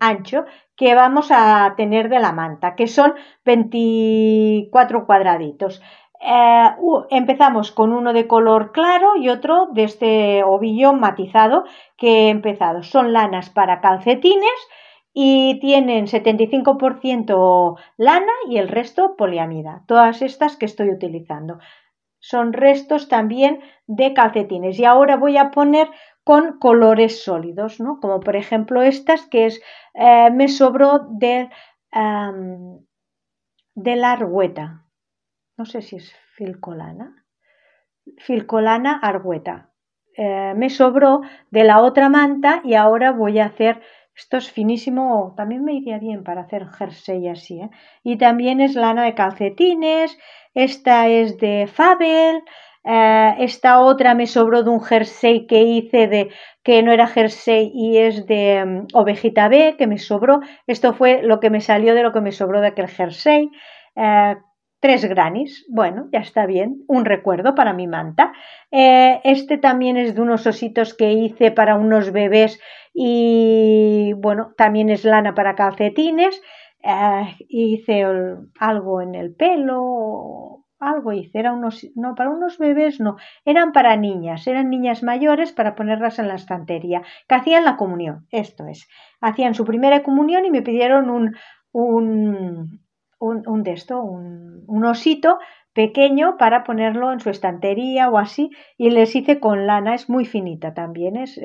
ancho, que vamos a tener de la manta, que son 24 cuadraditos. Eh, empezamos con uno de color claro y otro de este ovillo matizado que he empezado. Son lanas para calcetines y tienen 75% lana y el resto poliamida. Todas estas que estoy utilizando. Son restos también de calcetines. Y ahora voy a poner con colores sólidos, Como por ejemplo estas que eh, me sobró de, de la argüeta no sé si es filcolana, filcolana argüeta eh, me sobró de la otra manta y ahora voy a hacer, esto es finísimo, también me iría bien para hacer jersey así, ¿eh? y también es lana de calcetines, esta es de Fabel, eh, esta otra me sobró de un jersey que hice de que no era jersey y es de mm, ovejita B que me sobró. Esto fue lo que me salió de lo que me sobró de aquel jersey. Tres granis, bueno, ya está bien, un recuerdo para mi manta. Eh, este también es de unos ositos que hice para unos bebés y bueno, también es lana para calcetines. Eh, hice algo en el pelo, algo hice, era unos, no, para unos bebés no, eran para niñas, eran niñas mayores para ponerlas en la estantería, que hacían la comunión, esto es, hacían su primera comunión y me pidieron un, un un, un de esto, un, osito pequeño para ponerlo en su estantería o así y les hice con lana, es muy finita también, es,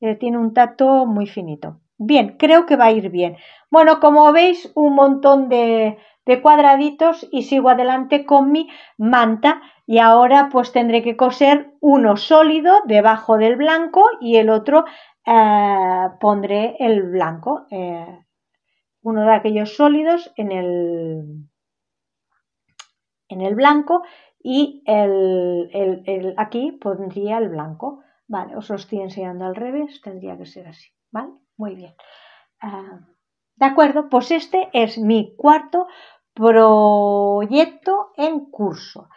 eh, tiene un tacto muy finito. Bien, creo que va a ir bien. Bueno, como veis, un montón de, cuadraditos y sigo adelante con mi manta y ahora pues tendré que coser uno sólido debajo del blanco y el otro eh, pondré el blanco. Eh, uno de aquellos sólidos en el, en el blanco y el, aquí pondría el blanco. Vale, os lo estoy enseñando al revés, tendría que ser así, ¿vale? Muy bien. Ah, de acuerdo, pues este es mi cuarto proyecto en curso.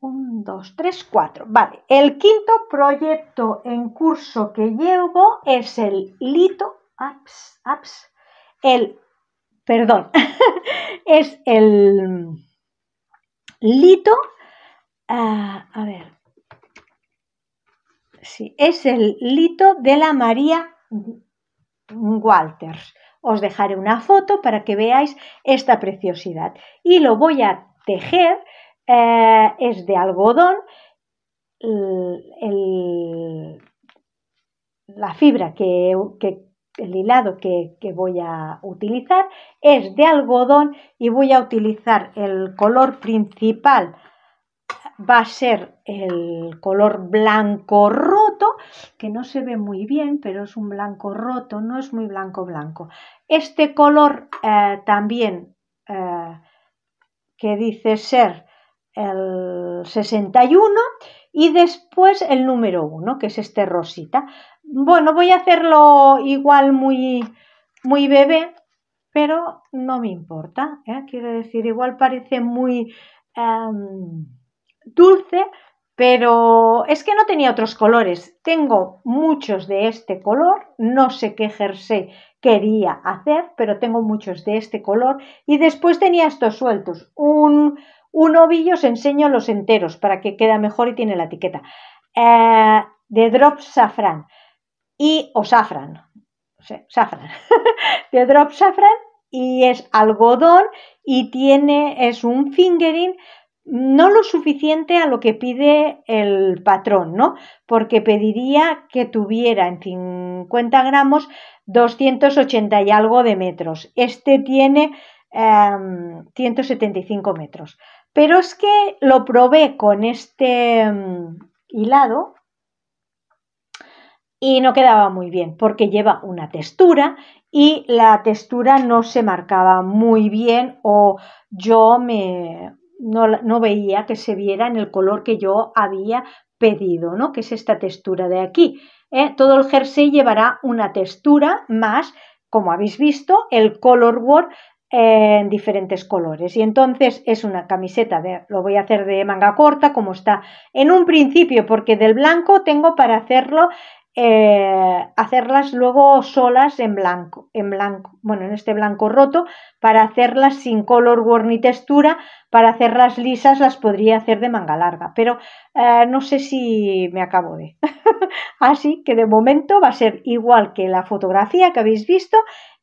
Un, dos, tres, cuatro. Vale, el quinto proyecto en curso que llevo es el Lito Apps, apps el, perdón, es el lito, ah, a ver, sí, es el lito de la María Walters. Os dejaré una foto para que veáis esta preciosidad. Y lo voy a tejer, eh, es de algodón, la fibra que el hilado que, voy a utilizar es de algodón y voy a utilizar el color principal va a ser el color blanco roto que no se ve muy bien pero es un blanco roto no es muy blanco blanco este color eh, también eh, que dice ser el 61 y después el número 1 que es este rosita bueno, voy a hacerlo igual muy, muy bebé, pero no me importa. ¿eh? Quiero decir, igual parece muy em, dulce, pero es que no tenía otros colores. Tengo muchos de este color, no sé qué jersey quería hacer, pero tengo muchos de este color. Y después tenía estos sueltos. Un, ovillo os enseño los enteros para que quede mejor y tiene la etiqueta. Eh, de Drop Safran y, o safran, safran, de drop safran y es algodón y tiene, es un fingering no lo suficiente a lo que pide el patrón, ¿no? Porque pediría que tuviera en 50 gramos 280 y algo de metros. Este tiene 175 em, metros. Pero es que lo probé con este em, hilado y no quedaba muy bien porque lleva una textura y la textura no se marcaba muy bien o yo me, no, veía que se viera en el color que yo había pedido, ¿no? Que es esta textura de aquí. ¿eh? Todo el jersey llevará una textura más, como habéis visto, el color work eh, en diferentes colores y entonces es una camiseta de lo voy a hacer de manga corta como está en un principio porque del blanco tengo para hacerlo eh, hacerlas luego solas en blanco, en blanco, bueno, en este blanco roto, para hacerlas sin color word ni textura, para hacerlas lisas las podría hacer de manga larga, pero eh, no sé si me acabo de. Así que de momento va a ser igual que la fotografía que habéis visto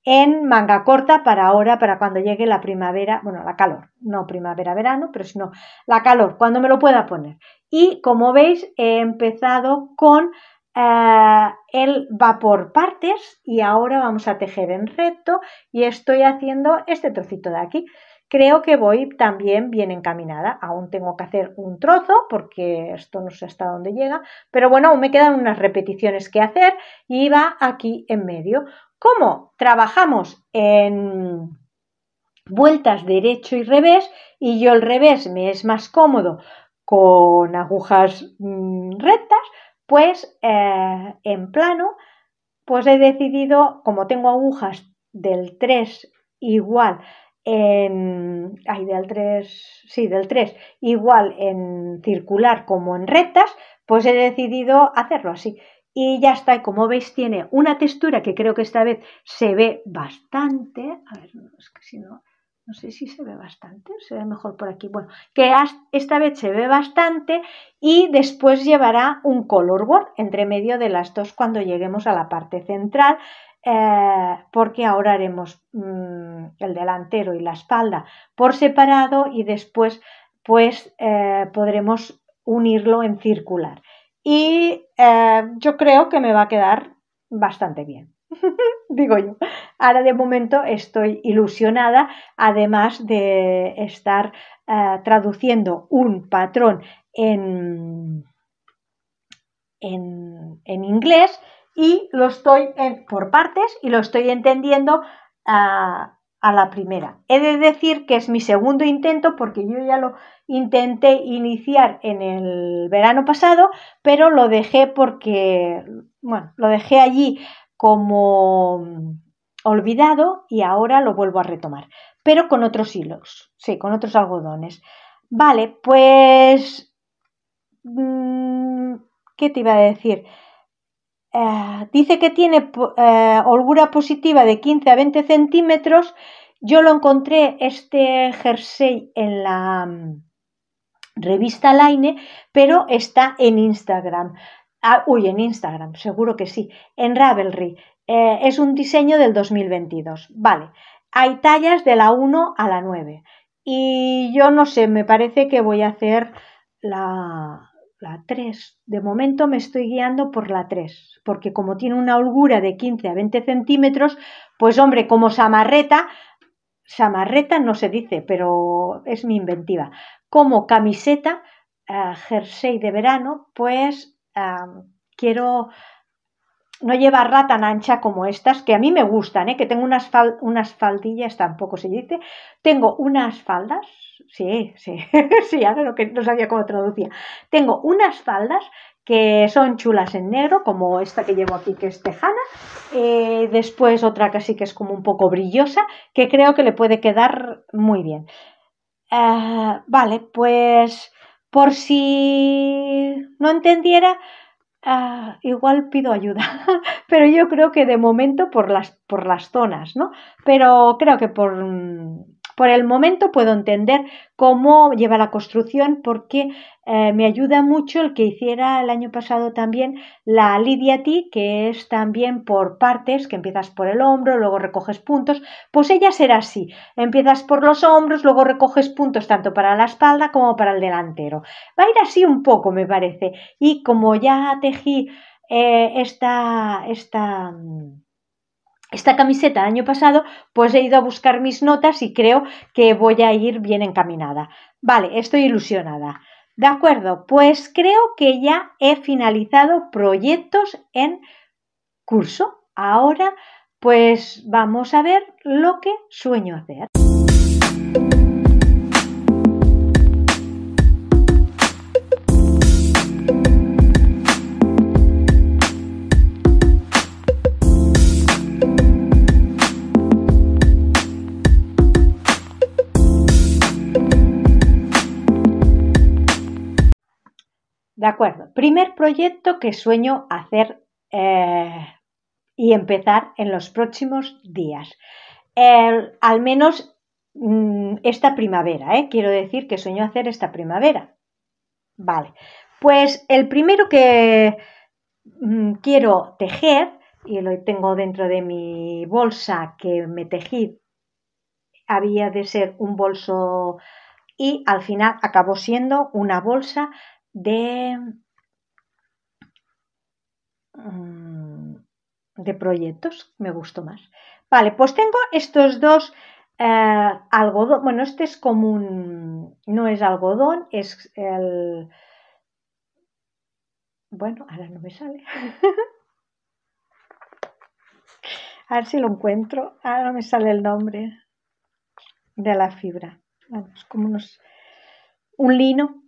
en manga corta para ahora, para cuando llegue la primavera, bueno, la calor, no primavera-verano, pero no, la calor, cuando me lo pueda poner. Y como veis, he empezado con eh, él va por partes y ahora vamos a tejer en recto y estoy haciendo este trocito de aquí. Creo que voy también bien encaminada. Aún tengo que hacer un trozo porque esto no sé hasta dónde llega, pero bueno, aún me quedan unas repeticiones que hacer y va aquí en medio. como Trabajamos en vueltas derecho y revés y yo el revés me es más cómodo con agujas mm, rectas pues eh, en plano, pues he decidido, como tengo agujas del 3 igual en, ay, del 3, sí, del 3 igual en circular como en rectas, pues he decidido hacerlo así. Y ya está, como veis tiene una textura que creo que esta vez se ve bastante, a ver, es que si no, no sé si se ve bastante, se ve mejor por aquí, bueno, que esta vez se ve bastante y después llevará un color entre medio de las dos cuando lleguemos a la parte central, eh, porque ahora haremos mm, el delantero y la espalda por separado y después pues eh, podremos unirlo en circular. Y eh, yo creo que me va a quedar bastante bien. digo yo. Ahora de momento estoy ilusionada, además de estar eh, traduciendo un patrón en, en, inglés y lo estoy por partes y lo estoy entendiendo eh, a la primera. He de decir que es mi segundo intento porque yo ya lo intenté iniciar en el verano pasado, pero lo dejé porque, bueno, lo dejé allí como mm, olvidado y ahora lo vuelvo a retomar, pero con otros hilos, sí, con otros algodones. Vale, pues... Mm, ¿Qué te iba a decir? Eh, dice que tiene eh, holgura positiva de 15 a 20 centímetros. Yo lo encontré este jersey en la mm, revista Line, pero está en Instagram. Ah, uy, en Instagram, seguro que sí. En Ravelry. Eh, es un diseño del 2022. Vale. Hay tallas de la 1 a la 9. Y yo no sé, me parece que voy a hacer la, la 3. De momento me estoy guiando por la 3, porque como tiene una holgura de 15 a 20 centímetros, pues hombre, como samarreta, samarreta no se dice, pero es mi inventiva, como camiseta, eh, jersey de verano, pues quiero no llevarla tan ancha como estas, que a mí me gustan, ¿eh? que tengo unas, unas faldillas, tampoco se dice, tengo unas faldas, sí, sí, sí, ahora lo que no sabía cómo traducía, tengo unas faldas que son chulas en negro, como esta que llevo aquí, que es tejana, eh, después otra que sí que es como un poco brillosa, que creo que le puede quedar muy bien. Ah, vale, pues por si no entendiera, ah, igual pido ayuda. Pero yo creo que de momento por las, por las zonas, ¿no? Pero creo que por mm, por el momento puedo entender cómo lleva la construcción porque eh, me ayuda mucho el que hiciera el año pasado también la Lidia T, que es también por partes, que empiezas por el hombro, luego recoges puntos. Pues ella será así, empiezas por los hombros, luego recoges puntos tanto para la espalda como para el delantero. Va a ir así un poco, me parece. Y como ya tejí eh, esta... esta mm, esta camiseta año pasado, pues he ido a buscar mis notas y creo que voy a ir bien encaminada. Vale, estoy ilusionada. De acuerdo, pues creo que ya he finalizado proyectos en curso. Ahora, pues vamos a ver lo que sueño hacer. De acuerdo. Primer proyecto que sueño hacer eh, y empezar en los próximos días. al menos mm, esta primavera, ¿eh? quiero decir que sueño hacer esta primavera. Vale. Pues el primero que mm, quiero tejer, y lo tengo dentro de mi bolsa que me tejí, había de ser un bolso y al final acabó siendo una bolsa de, mm, de proyectos, me gustó más. Vale, pues tengo estos dos eh, algodón, bueno, este es como un, no es algodón, es el, bueno, ahora no me sale. A ver si lo encuentro. Ahora no me sale el nombre de la fibra. es como unos, un lino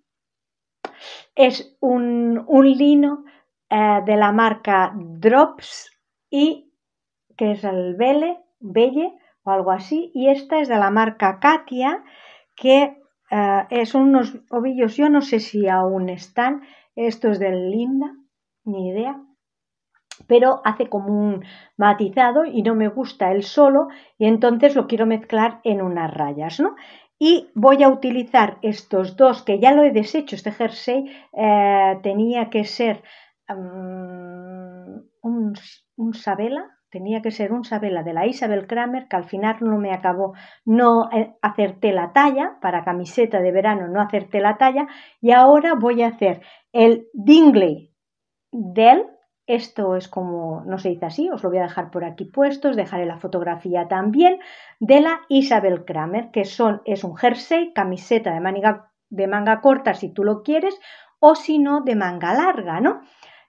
es un, lino eh, de la marca Drops y que es el Belle, Belle o algo así. Y esta es de la marca Katia, que son eh, es unos ovillos, yo no sé si aún están. Esto es del Linda, ni idea pero hace como un matizado y no me gusta el solo y entonces lo quiero mezclar en unas rayas, ¿no? y voy a utilizar estos dos que ya lo he deshecho este jersey eh, tenía que ser mm, un, sabela tenía que ser un sabela de la Isabel Kramer que al final no me acabó no eh, acerté la talla para camiseta de verano no acerté la talla y ahora voy a hacer el Dingley del esto es como no se dice así, os lo voy a dejar por aquí puesto, os dejaré la fotografía también de la Isabel Kramer, que son, es un jersey, camiseta de manga, de manga corta si tú lo quieres, o si no, de manga larga, ¿no?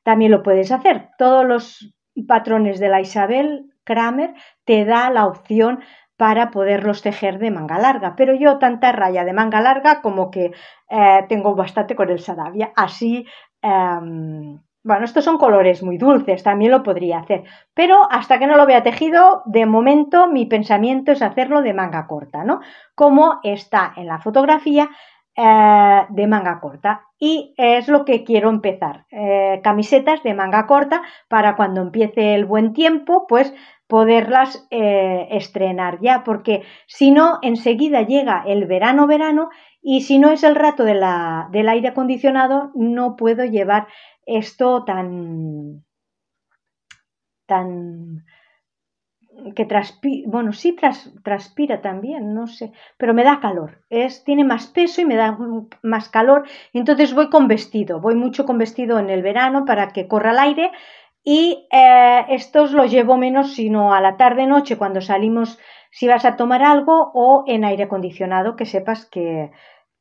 También lo puedes hacer. Todos los patrones de la Isabel Kramer te da la opción para poderlos tejer de manga larga. Pero yo tanta raya de manga larga como que eh, tengo bastante con el Sadavia. Así em, bueno, estos son colores muy dulces, también lo podría hacer, pero hasta que no lo vea tejido, de momento mi pensamiento es hacerlo de manga corta, ¿no? Como está en la fotografía eh, de manga corta. Y es lo que quiero empezar, eh, camisetas de manga corta para cuando empiece el buen tiempo, pues poderlas eh, estrenar ya, porque si no, enseguida llega el verano, verano, y si no es el rato del aire acondicionado, no puedo llevar esto tan, tan, que transpira, bueno, sí transpira también, no sé, pero me da calor, es, tiene más peso y me da más calor, entonces voy con vestido, voy mucho con vestido en el verano para que corra el aire y eh, estos los llevo menos sino a la tarde-noche cuando salimos si vas a tomar algo o en aire acondicionado que sepas que,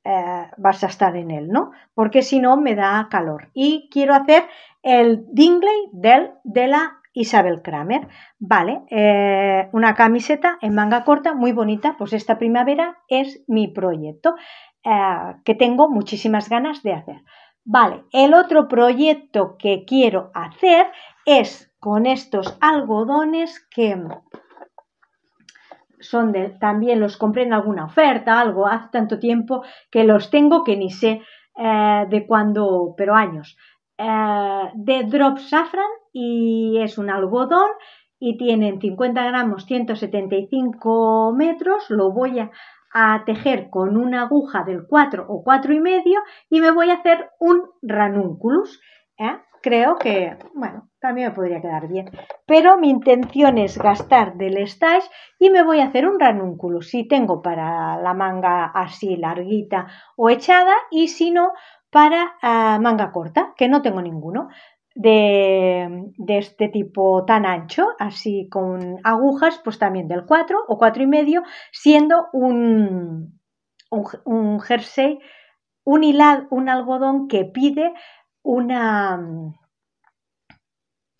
eh, vas a estar en él, ¿no? Porque si no me da calor. Y quiero hacer el Dingley del, de la Isabel Kramer. Vale, eh, una camiseta en manga corta, muy bonita, pues esta primavera es mi proyecto eh, que tengo muchísimas ganas de hacer. Vale, el otro proyecto que quiero hacer es con estos algodones que también los compré en alguna oferta, algo, hace tanto tiempo que los tengo que ni sé eh, de cuándo, pero años. Eh, de Drop Safran y es un algodón y tienen 50 gramos, 175 metros, lo voy a, tejer con una aguja del 4 o 4,5 y medio y me voy a hacer un ranunculus ¿eh? creo que, bueno, también me podría quedar bien. Pero mi intención es gastar del stash y me voy a hacer un ranúnculo. Si tengo para la manga así larguita o echada y si no, para ah, manga corta, que no tengo ninguno. De, este tipo tan ancho, así con agujas, pues también del 4 o 4 y medio, siendo un, un, un jersey, un hilad, un algodón que pide Mm,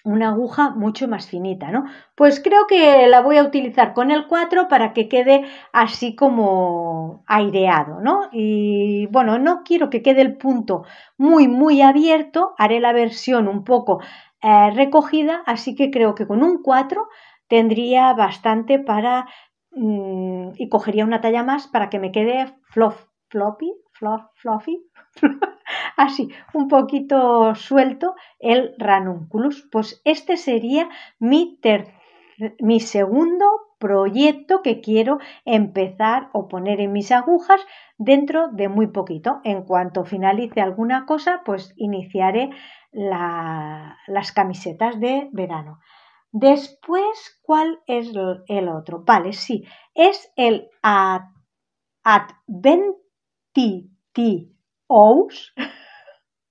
una, aguja mucho más finita, ¿no? Pues creo que la voy a utilizar con el 4 para que quede así como aireado, ¿no? Y bueno, no quiero que quede el punto muy, muy abierto, haré la versión un poco eh, recogida, así que creo que con un 4 tendría bastante para... Mm, y cogería una talla más para que me quede floppy, floppy, floppy floppy, así, un poquito suelto el ranunculus. Pues este sería mi, mi segundo proyecto que quiero empezar o poner en mis agujas dentro de muy poquito. En cuanto finalice alguna cosa, pues iniciaré las camisetas de verano. Después, ¿cuál es el otro? Vale, sí, es el Adventity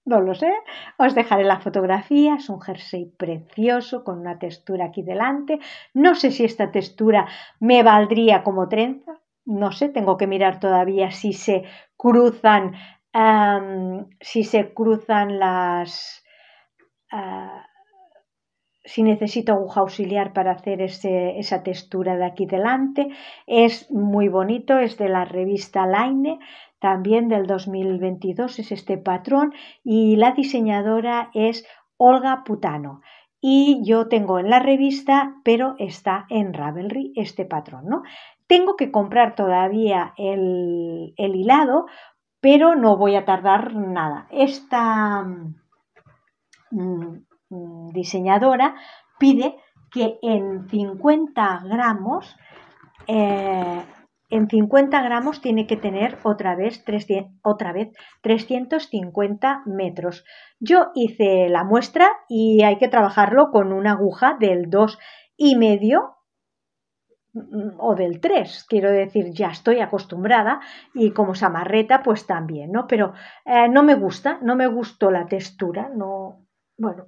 no lo sé. Os dejaré la fotografía, es un jersey precioso con una textura aquí delante. No sé si esta textura me valdría como trenza, no sé, tengo que mirar todavía si se cruzan, si se cruzan las... Ah, si necesito aguja auxiliar para hacer esa textura de aquí delante. Es muy bonito, es de la revista Line también del 2022 es este patrón y la diseñadora es Olga Putano. Y yo tengo en la revista, pero está en Ravelry este patrón, ¿no? Tengo que comprar todavía el, el hilado, pero no voy a tardar nada. Esta mm, mm, diseñadora pide que en 50 gramos eh, en 50 gramos tiene que tener otra vez, otra vez 350 metros. Yo hice la muestra y hay que trabajarlo con una aguja del 2,5 mm, o del 3, quiero decir, ya estoy acostumbrada y como samarreta pues también, ¿no? Pero eh, no me gusta, no me gustó la textura, no, bueno,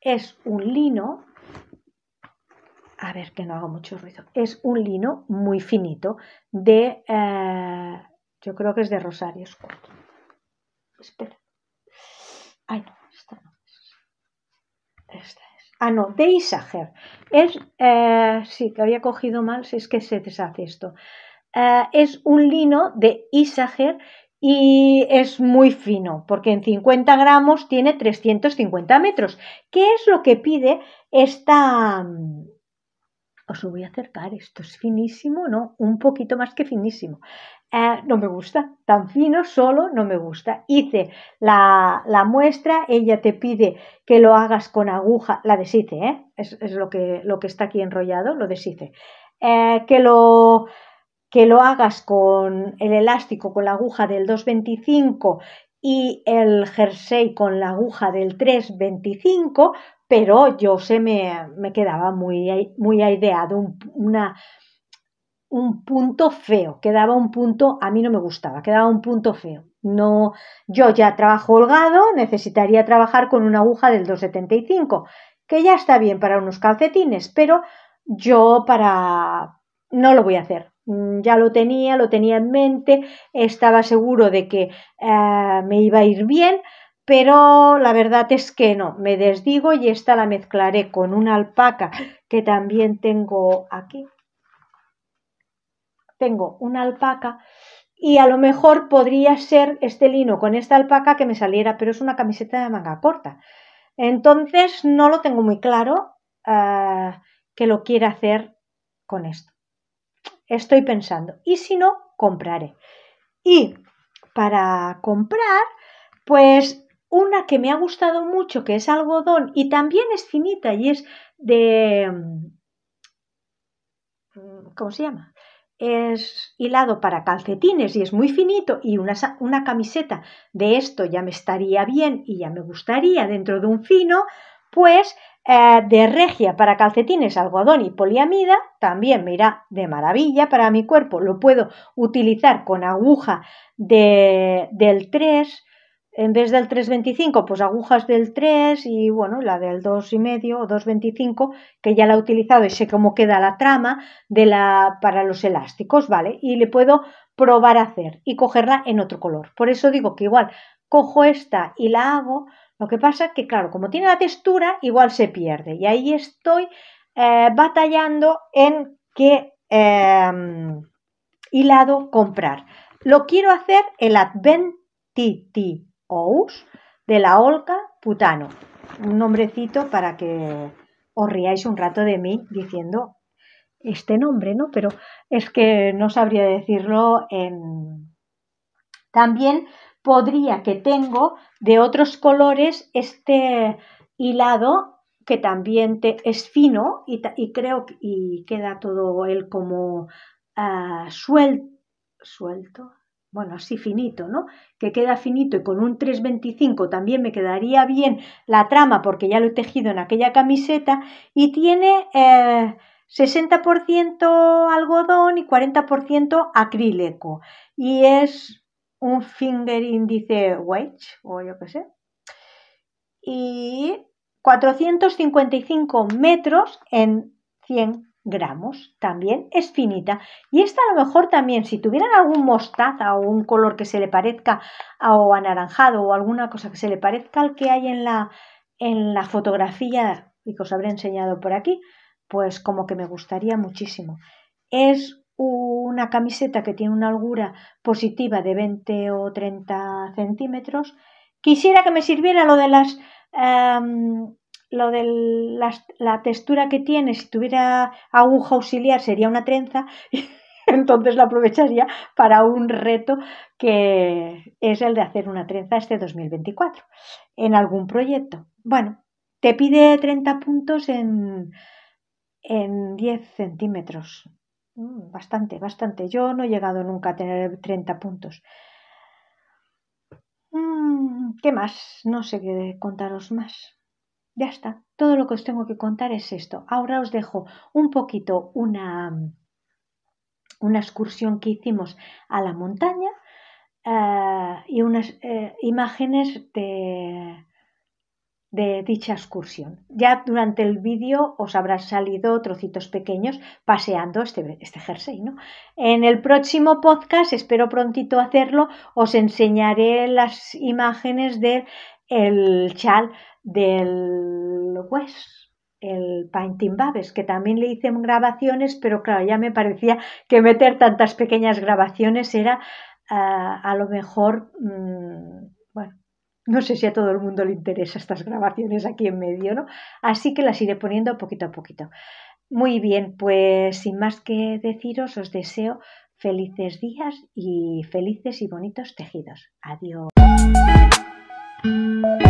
es un lino a ver que no hago mucho ruido, es un lino muy finito de, eh, yo creo que es de Rosario Espera. Ay, no, esta no. Esta es. Ah, no, de Isager. Es, eh, sí, que había cogido mal, si es que se deshace esto. Eh, es un lino de Isager y es muy fino, porque en 50 gramos tiene 350 metros, ¿Qué es lo que pide esta os lo voy a acercar, esto es finísimo, no, un poquito más que finísimo. Eh, no me gusta, tan fino solo no me gusta. Hice la, muestra, ella te pide que lo hagas con aguja, la deshice, ¿eh? es, lo, que, está aquí enrollado, lo deshice. Eh, que, lo, que lo hagas con el elástico, con la aguja del 225 y el jersey con la aguja del 325 pero yo se me, me quedaba muy, muy aireado, un, un punto feo, quedaba un punto, a mí no me gustaba, quedaba un punto feo. No, yo ya trabajo holgado, necesitaría trabajar con una aguja del 275, que ya está bien para unos calcetines, pero yo para no lo voy a hacer. Mm, ya lo tenía, lo tenía en mente, estaba seguro de que eh, me iba a ir bien, pero la verdad es que no, me desdigo y esta la mezclaré con una alpaca que también tengo aquí. Tengo una alpaca y a lo mejor podría ser este lino con esta alpaca que me saliera, pero es una camiseta de manga corta. Entonces no lo tengo muy claro ah, que lo quiera hacer con esto. Estoy pensando. Y si no, compraré. Y para comprar, pues una que me ha gustado mucho, que es algodón y también es finita y es de... Mm, ¿Cómo se llama? Es hilado para calcetines y es muy finito y una, una camiseta de esto ya me estaría bien y ya me gustaría dentro de un fino, pues eh, de regia para calcetines, algodón y poliamida también me irá de maravilla para mi cuerpo. Lo puedo utilizar con aguja de, del 3 en vez del 3.25, pues agujas del 3 y bueno, la del 2,5 o 2.25, que ya la he utilizado y sé cómo queda la trama de la, para los elásticos, ¿vale? Y le puedo probar a hacer y cogerla en otro color. Por eso digo que igual cojo esta y la hago, lo que pasa que claro, como tiene la textura, igual se pierde. Y ahí estoy eh, batallando en qué em, hilado comprar. Lo quiero hacer el Adventity, Ous de la Olca Putano. Un nombrecito para que os riáis un rato de mí diciendo este nombre, ¿no? Pero es que no sabría decirlo en... También podría que tengo de otros colores este hilado que también te, es fino y, creo que queda todo él como ah, suelto, bueno, así finito, ¿no? Que queda finito y con un 325 también me quedaría bien la trama porque ya lo he tejido en aquella camiseta y tiene 60% eh, algodón y 40% acrílico y es un finger índice weight o yo qué sé y 455 metros en 100 gramos, también es finita. Y esta a lo mejor también, si tuvieran algún mostaza o un color que se le parezca o anaranjado o alguna cosa que se le parezca al que hay en la, en la fotografía y que os habré enseñado por aquí, pues como que me gustaría muchísimo. Es una camiseta que tiene una holgura positiva de 20 o 30 centímetros. Quisiera que me sirviera lo de las... Em, lo de la, textura que tiene, si tuviera aguja auxiliar sería una trenza, entonces la aprovecharía para un reto que es el de hacer una trenza este 2024 en algún proyecto. Bueno, te pide 30 puntos en, en 10 centímetros. Mm, bastante, bastante. Yo no he llegado nunca a tener 30 puntos. Mm, ¿Qué más? No sé qué contaros más. Ya está, todo lo que os tengo que contar es esto. Ahora os dejo un poquito una, una excursión que hicimos a la montaña eh, y unas eh, imágenes de, de dicha excursión. Ya durante el vídeo os habrán salido trocitos pequeños paseando este, este, jersey. ¿no? En el próximo podcast, espero prontito hacerlo, os enseñaré las imágenes de el chal del West, el Painting Babes, que también le hice grabaciones, pero claro, ya me parecía que meter tantas pequeñas grabaciones era ah, a lo mejor, mm, bueno, no sé si a todo el mundo le interesa estas grabaciones aquí en medio, ¿no? Así que las iré poniendo poquito a poquito. Muy bien, pues sin más que deciros, os deseo felices días y felices y bonitos tejidos. Adiós. Música